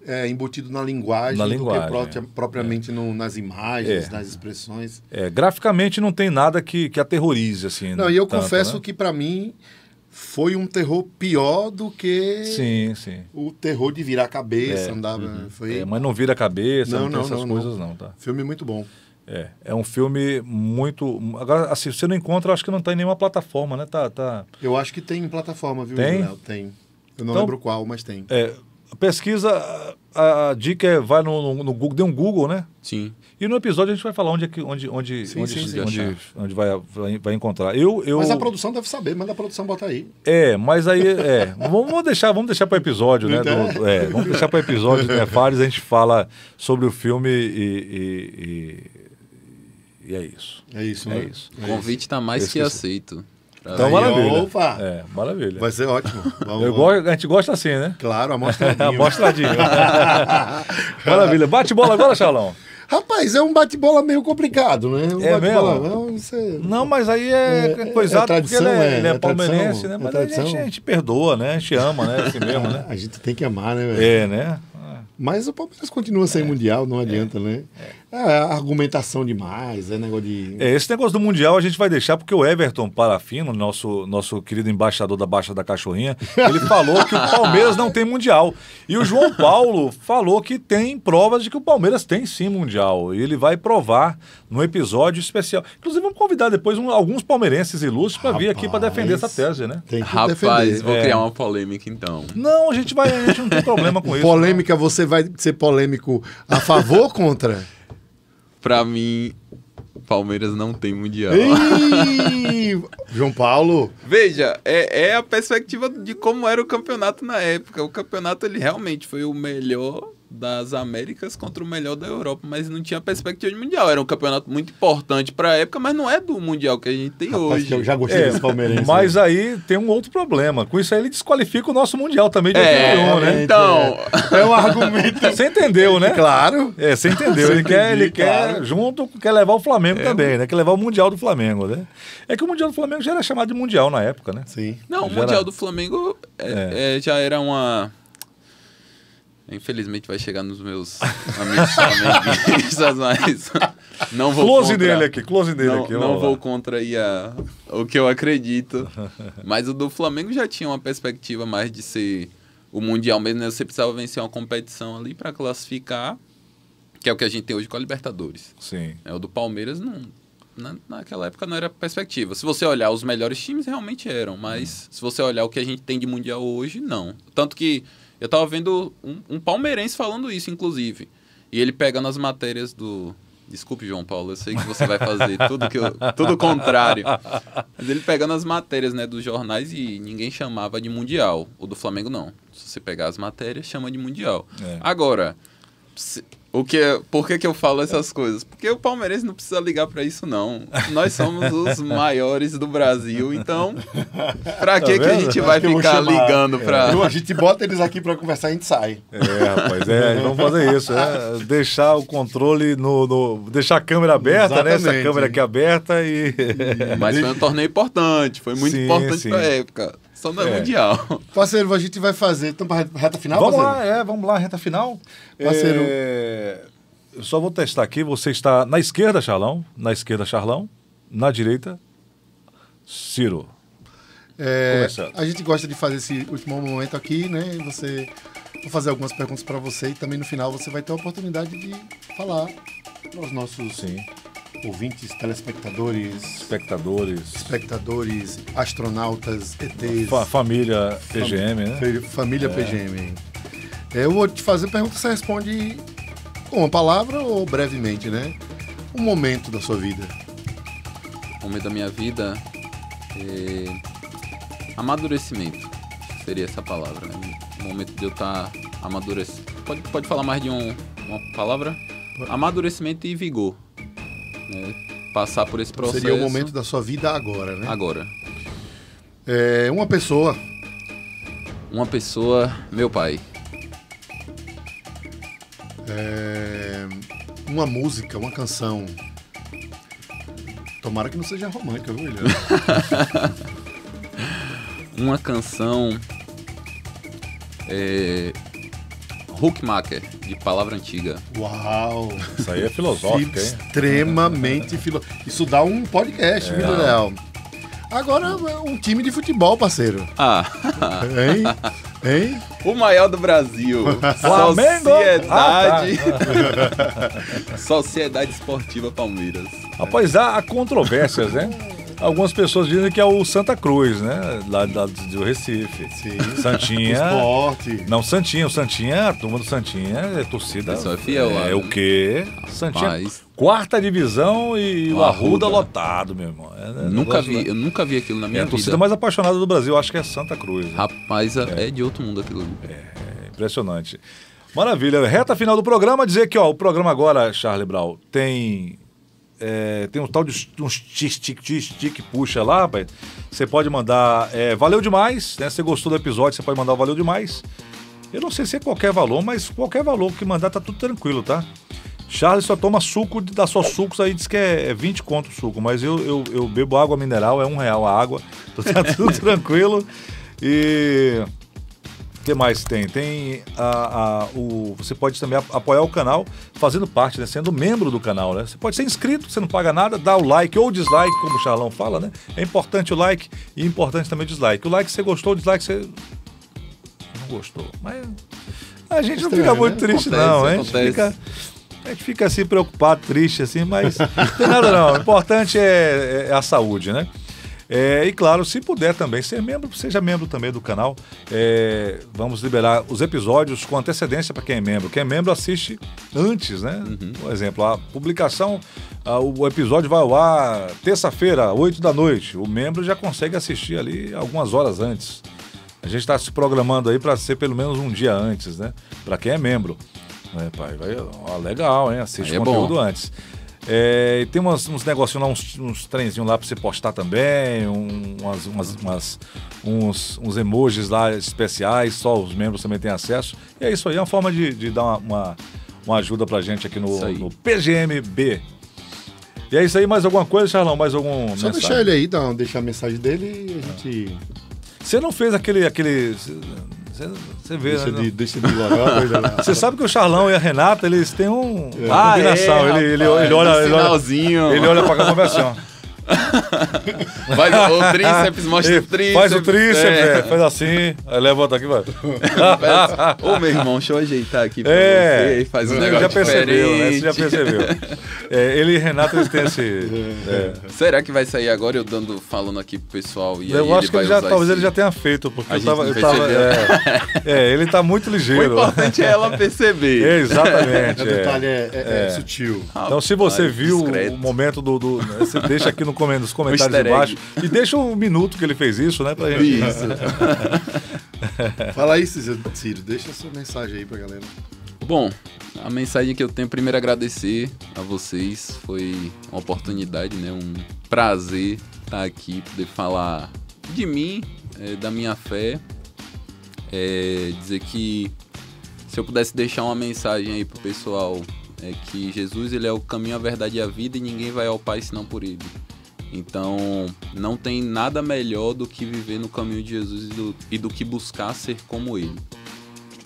é, embutido na linguagem, na linguagem do que é. propriamente é. No, nas imagens, é. nas expressões. É, graficamente não tem nada que, que aterrorize, assim. Não, e eu tanto, confesso né? que para mim foi um terror pior do que sim, sim. o terror de virar a cabeça, é, não Uhum. Foi... É, mas não vira a cabeça, não, não, não tem não, essas não, coisas, não. não tá? Filme muito bom. É, é um filme muito. Agora, assim, você não encontra, acho que não está em nenhuma plataforma, né? Tá, tá... Eu acho que tem plataforma, viu, tem? Tem. Eu não então, lembro qual, mas tem. É, pesquisa, a, a dica é vai no, no, no, Google, dê um Google, né? Sim. E no episódio a gente vai falar onde é onde onde sim, onde, sim, sim. onde, onde vai, vai, encontrar. Eu, eu Mas a produção deve saber, manda a produção botar aí. É, mas aí é, vamos deixar, vamos deixar para episódio, né? Então, Do, é, vamos deixar para episódio né, Nefares, a gente fala sobre o filme e, e, e e é isso. É isso, é né? É isso. o convite está mais que aceito. Tá então, Aí, maravilha. Opa! É, maravilha. Vai ser ótimo. Vamos, Eu vamos. Go a gente gosta assim, né? Claro, amostradinho. amostradinho. maravilha. Bate bola agora, Charlão. Rapaz, é um bate-bola meio complicado, né? Um é mesmo? Não, é- não, mas aí é, é, é coisado, é tradição, porque ele é, é, ele é palmeirense, né? tradição, né? Mas a gente, a, gente, perdoa, né? A gente ama, né? Assim mesmo, né? a gente tem que amar, né? Velho? É, né? Mas o Palmeiras continua sem é, Mundial, não é. adianta, é, né? É. é. argumentação demais, é negócio de. É, esse negócio do Mundial a gente vai deixar, porque o Everton Parafino, nosso, nosso querido embaixador da Baixa da Cachorrinha, ele falou que o Palmeiras não tem Mundial. E o João Paulo falou que tem provas de que o Palmeiras tem sim Mundial. E ele vai provar no episódio especial. Inclusive, vamos convidar depois um, alguns palmeirenses ilustres para vir aqui para defender essa tese, né? Rapaz, defender. vou é. criar uma polêmica então. Não, a gente vai, a gente não tem problema com isso. Né? Polêmica, não. você vai ser polêmico a favor ou contra? Pra mim, Palmeiras não tem mundial. Ei, João Paulo. Veja, é, é a perspectiva de como era o campeonato na época. O campeonato ele realmente foi o melhor das Américas contra o melhor da Europa, mas não tinha perspectiva de mundial. Era um campeonato muito importante para a época, mas não é do mundial que a gente tem Rapaz, hoje. Eu já gostei é, desse palmeirense. Mas né? aí tem um outro problema. Com isso aí ele desqualifica o nosso mundial também de é, né? Então, é, é. um argumento. Você entendeu, né? Claro. É, você entendeu. ele quer, ele claro. quer junto, quer levar o Flamengo é. também, né? Quer levar o mundial do Flamengo, né? É que o mundial do Flamengo já era chamado de mundial na época, né? Sim. Não, já o mundial era... do Flamengo é, é. já era uma Infelizmente vai chegar nos meus amigos mas não vou close contra, aqui, close dele não, aqui. Não vou contra aí a, o que eu acredito. Mas o do Flamengo já tinha uma perspectiva mais de ser o Mundial mesmo, né? Você precisava vencer uma competição ali para classificar, que é o que a gente tem hoje com a Libertadores. Sim. É, o do Palmeiras não, na, naquela época não era perspectiva. Se você olhar os melhores times, realmente eram. Mas hum. se você olhar o que a gente tem de Mundial hoje, não. Tanto que eu tava vendo um, um palmeirense falando isso, inclusive. E ele pegando as matérias do, Desculpe, João Paulo, eu sei que você vai fazer tudo que eu, tudo contrário. Mas ele pegando as matérias, né, dos jornais e ninguém chamava de mundial. O do Flamengo não. Se você pegar as matérias, chama de mundial. É. Agora, o que é, por que, que eu falo essas coisas? Porque o palmeirense não precisa ligar para isso, não. Nós somos os maiores do Brasil, então para que, tá que a gente vai ficar ligando para. É. A gente bota eles aqui para conversar e a gente sai. É, rapaz, é, vamos fazer isso. É, deixar o controle no, no, Deixar a câmera aberta, Exatamente. né? Essa câmera aqui aberta e. Mas foi um torneio importante, foi muito sim, importante para época. Só no é. Mundial. Parceiro, a gente vai fazer. Estamos para reta final? Vamos parceiro? lá, é, vamos lá, reta final. É, parceiro. É... Eu só vou testar aqui. Você está na esquerda, Charlão. Na esquerda, Charlão. Na direita, Ciro. É, a gente gosta de fazer esse último momento aqui, né? Você vou fazer algumas perguntas para você e também no final você vai ter a oportunidade de falar para os nossos Sim ouvintes, telespectadores, espectadores, espectadores, astronautas, ETs, Fa família PGM, fam né? Família é. PGM. É, eu vou te fazer pergunta, você responde com uma palavra ou brevemente, né? Um momento da sua vida. Um momento da minha vida é amadurecimento. Seria essa palavra, né? O momento de eu estar tá amadurecendo. Pode, pode falar mais de um, uma palavra? Amadurecimento e vigor né, passar por esse processo. Então seria o momento da sua vida agora, né? Agora. É, uma pessoa. Uma pessoa, meu pai. É, uma música, uma canção. Tomara que não seja romântica, viu, William? uma canção. É, Huckmacher, de palavra antiga. Uau! Isso aí é filosófico, hein? Extremamente filosófico. Isso dá um podcast, é. Vila Agora, um time de futebol, parceiro. Ah. Hein? Hein? O maior do Brasil. Flamengo! Sociedade. Ah, tá. Sociedade Esportiva Palmeiras. Após há controvérsias, né? Algumas pessoas dizem que é o Santa Cruz, né? Lá, lá do Recife. Sim. Santinha. Esporte. Não, Santinha. O Santinha, a turma do Santinha é torcida. Isso é fiel, É, é o né? quê? Santinha. É quarta divisão e o Arruda, lotado, meu irmão. É, é nunca vi, eu nunca vi aquilo na minha vida. É a vida. torcida mais apaixonada do Brasil, acho que é Santa Cruz. Né? Rapaz, é, é. é de outro mundo aquilo ali. É, impressionante. Maravilha. Reta final do programa, dizer que ó, o programa agora, Charles Brau, tem é, tem um tal de uns stick tic puxa lá, rapaz. Você pode mandar é, valeu demais, né? Você gostou do episódio, você pode mandar valeu demais. Eu não sei se é qualquer valor, mas qualquer valor que mandar tá tudo tranquilo, tá? Charles só toma suco, dá só sucos aí, diz que é 20 é conto o suco, mas eu, eu, eu bebo água mineral, é um real a água, então tá tudo tranquilo. E que mais tem? Tem a, a, o, você pode também apoiar o canal fazendo parte, né? sendo membro do canal. Né? Você pode ser inscrito, você não paga nada, dá o like ou dislike, como o Charlão fala, né? É importante o like e importante também o dislike. O like você gostou, o dislike você não gostou. Mas a gente Estranho, não fica muito né? triste, acontece, não. Hein? A gente fica, a gente fica assim preocupado, triste, assim, mas não tem nada não. O importante é, é a saúde, né? É, e claro, se puder também ser membro, seja membro também do canal. É, vamos liberar os episódios com antecedência para quem é membro. Quem é membro assiste antes, né? Uhum. Por exemplo, a publicação, a, o episódio vai ao ar terça-feira, 8 da noite. O membro já consegue assistir ali algumas horas antes. A gente está se programando aí para ser pelo menos um dia antes, né? Para quem é membro. É, pai, vai, ó, legal, hein? Assiste aí o é conteúdo é antes. É, tem umas, uns negocinhos lá, uns, uns trenzinhos lá pra você postar também, um, umas, umas, umas, uns, uns emojis lá especiais, só os membros também têm acesso. E é isso aí, é uma forma de, de dar uma, uma, uma ajuda pra gente aqui no, no PGMB. E é isso aí, mais alguma coisa, Charlão? Mais algum. Só mensagem? deixar ele aí, dar, deixar a mensagem dele e a gente. Você não fez aquele. aquele você vê, deixa né? De, deixa de Você né? sabe que o Charlão e a Renata, eles têm um, é. uma ah, combinação. É, ele, ele, ele, olha, um é ele, olha, ele olha pra cá e assim, ó. faz o tríceps, mostra o tríceps. Faz o tríceps, é. É, faz assim, aí levanta aqui, vai. Ô, meu irmão, deixa eu ajeitar aqui pra é, você e faz um negócio já percebeu, né? Você já percebeu. É, ele e Renato, eles têm esse... É. Será que vai sair agora eu dando, falando aqui pro pessoal e Eu acho que já, talvez esse... ele já tenha feito, porque eu tava... Eu tava é. é, ele tá muito ligeiro. O importante é ela perceber. exatamente. O detalhe é, sutil. então, se você viu discreto. o momento do... do né, você deixa aqui no comendo os comentários abaixo E deixa um minuto que ele fez isso, né? Pra gente. Isso. Fala aí, Ciro. Deixa a sua mensagem aí pra galera. Bom, a mensagem que eu tenho, primeiro é agradecer a vocês. Foi uma oportunidade, né? Um prazer estar tá aqui, poder falar de mim, é, da minha fé. É, dizer que se eu pudesse deixar uma mensagem aí pro pessoal, é que Jesus ele é o caminho, a verdade e a vida e ninguém vai ao Pai senão por ele. Então, não tem nada melhor do que viver no caminho de Jesus e do, e do que buscar ser como ele.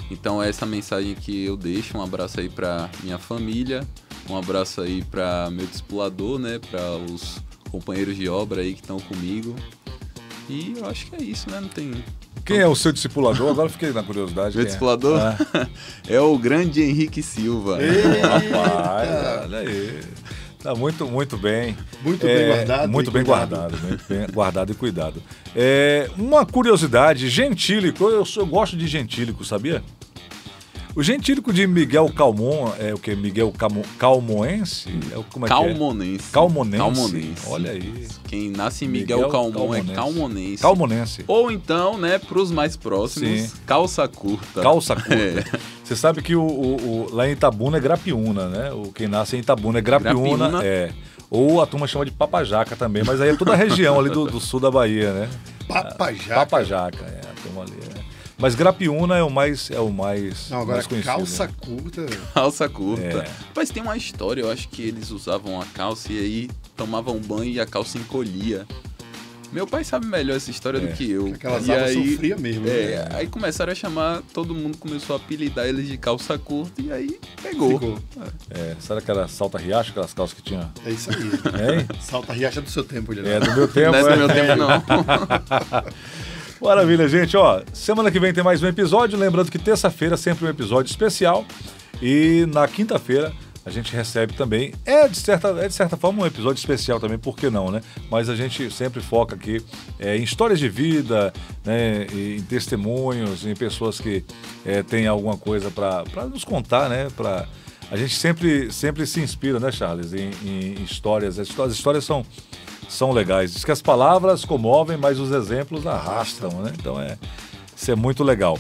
Então, é essa mensagem que eu deixo. Um abraço aí para minha família, um abraço aí para meu discipulador, né, para os companheiros de obra aí que estão comigo. E eu acho que é isso, né? Não tem quem é o seu discipulador? Agora fiquei na curiosidade. Meu é? discipulador é? é? o grande Henrique Silva. Eita, Rapaz, olha aí. Tá muito, muito bem. Muito é, bem guardado. Muito bem guardado, muito bem guardado e cuidado. É, uma curiosidade, gentílico, eu, eu, gosto de gentílico, sabia? O gentílico de Miguel Calmon é o que? Miguel Calmo, Calmoense? É, como é Calmonense. Que é? Calmonense. Calmonense. Olha aí. Quem nasce em Miguel, Miguel Calmon é Calmonense. é Calmonense. Calmonense. Ou então, né, para os mais próximos, Sim. calça curta. Calça curta. É. Você sabe que o, o, o, lá em Itabuna é Grapiúna, né? O, quem nasce em Itabuna é Grapiúna. Grapiúna. É. Ou a turma chama de papajaca também, mas aí é toda a região ali do, do sul da Bahia, né? Papajaca. Papajaca, é, a turma ali. É. Mas Grapiúna é o mais é o mais, Não, agora mais conhecido. calça né? curta. Calça curta. É. Mas tem uma história, eu acho que eles usavam a calça e aí tomavam banho e a calça encolhia. Meu pai sabe melhor essa história é. do que eu. Aquelas e aí, sofria mesmo. É, né? aí começaram a chamar, todo mundo começou a apelidar eles de calça curta e aí pegou. Ficou. É, será que era salta riacha, aquelas calças que tinha? É isso aí. É? Salta riacha do seu tempo, Guilherme. É, do meu tempo. Não é do é. meu tempo, não. Maravilha, gente. Ó, semana que vem tem mais um episódio. Lembrando que terça-feira sempre um episódio especial. E na quinta-feira a gente recebe também. É de, certa, é de certa forma um episódio especial também, por que não, né? Mas a gente sempre foca aqui é, em histórias de vida, né? em testemunhos, em pessoas que é, têm alguma coisa para nos contar, né? Pra, a gente sempre, sempre se inspira, né, Charles, em, em histórias, as histórias são são legais. Diz que as palavras comovem, mas os exemplos arrastam, né? Então é, isso é muito legal.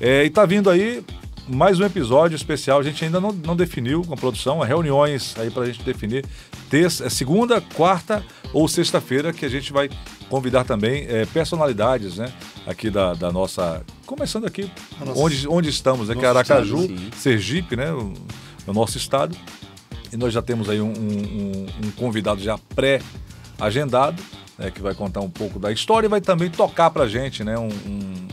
É, e tá vindo aí mais um episódio especial. A gente ainda não, não definiu com a produção, reuniões aí para a gente definir. Terça, é segunda, quarta ou sexta-feira que a gente vai convidar também é, personalidades, né? Aqui da, da nossa. Começando aqui, nossa, onde, onde estamos, né? Que é Aracaju, estado, Sergipe, né? O, o, nosso estado. E nós já temos aí um, um, um convidado já pré agendado, né, que vai contar um pouco da história e vai também tocar pra gente, né? Um, um,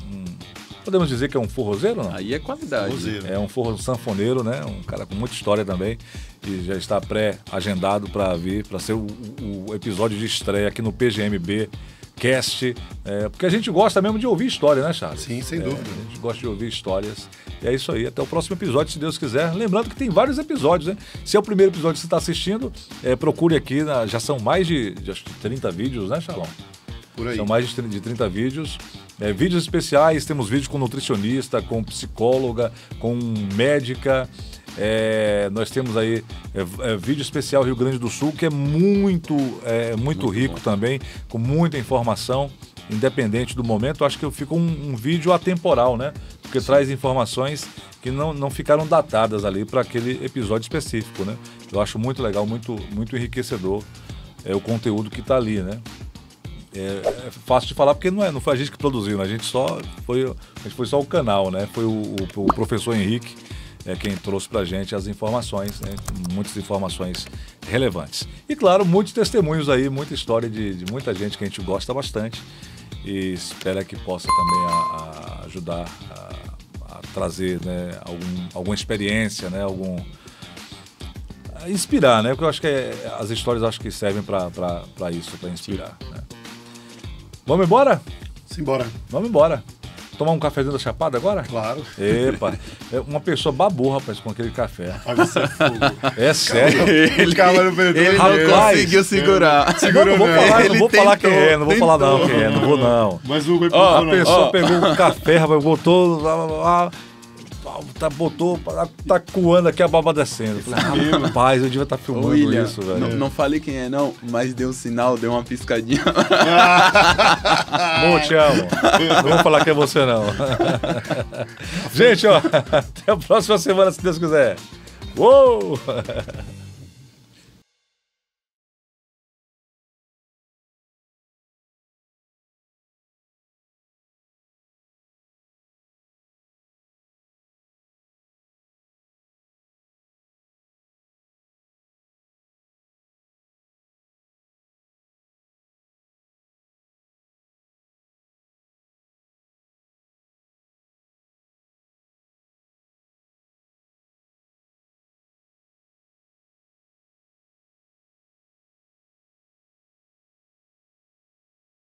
podemos dizer que é um forrozeiro, não? Aí é qualidade. Forrozeiro. É um forro sanfoneiro, né? Um cara com muita história também e já está pré-agendado para vir, para ser o, o episódio de estreia aqui no PGMB podcast, é, porque a gente gosta mesmo de ouvir história, né, Charles? Sim, sem é, dúvida. A gente gosta de ouvir histórias. E é isso aí. Até o próximo episódio, se Deus quiser. Lembrando que tem vários episódios, né? Se é o primeiro episódio que você está assistindo, é, procure aqui. Na, já são mais de, de 30 vídeos, né, Shalom? Por aí. São mais de 30, de 30 vídeos. É, vídeos especiais, temos vídeos com nutricionista, com psicóloga, com médica. É, nós temos aí é, é, vídeo especial Rio Grande do Sul, que é muito, é, muito, muito, rico bom. também, com muita informação, independente do momento. Acho que ficou um, um vídeo atemporal, né? Porque Sim. traz informações que não, não ficaram datadas ali para aquele episódio específico, né? Eu acho muito legal, muito, muito enriquecedor é, o conteúdo que está ali, né? É, é, fácil de falar porque não, é, não foi a gente que produziu, né? a gente só foi, a gente foi só o canal, né? Foi o, o, o professor Henrique é quem trouxe para a gente as informações, né? muitas informações relevantes. E claro, muitos testemunhos aí, muita história de, de muita gente que a gente gosta bastante e espera que possa também a, a ajudar a, a, trazer né, algum, alguma experiência, né, algum inspirar, né? Porque eu acho que é, as histórias acho que servem para isso, para inspirar. Né? Vamos embora? Simbora. Vamos embora tomar um cafezinho da Chapada agora? Claro. Epa, é uma pessoa babou, rapaz, com aquele café. é, é sério. Ele, ele, ele não conseguiu segurar. Segurou, não vou falar, não vou falar quem é, não vou falar não quem é, não vou não. Mas o A pessoa pegou um café, rapaz, botou... Lá, lá, lá, Tá, tá, botou, tá, tá coando aqui a baba descendo. Falei, ah, rapaz, eu devia estar tá filmando William, isso, velho. Não, não falei quem é, não, mas deu um sinal, deu uma piscadinha. Bom, te amo. Não vou falar que é você, não. Gente, ó, até a próxima semana, se Deus quiser. Uou!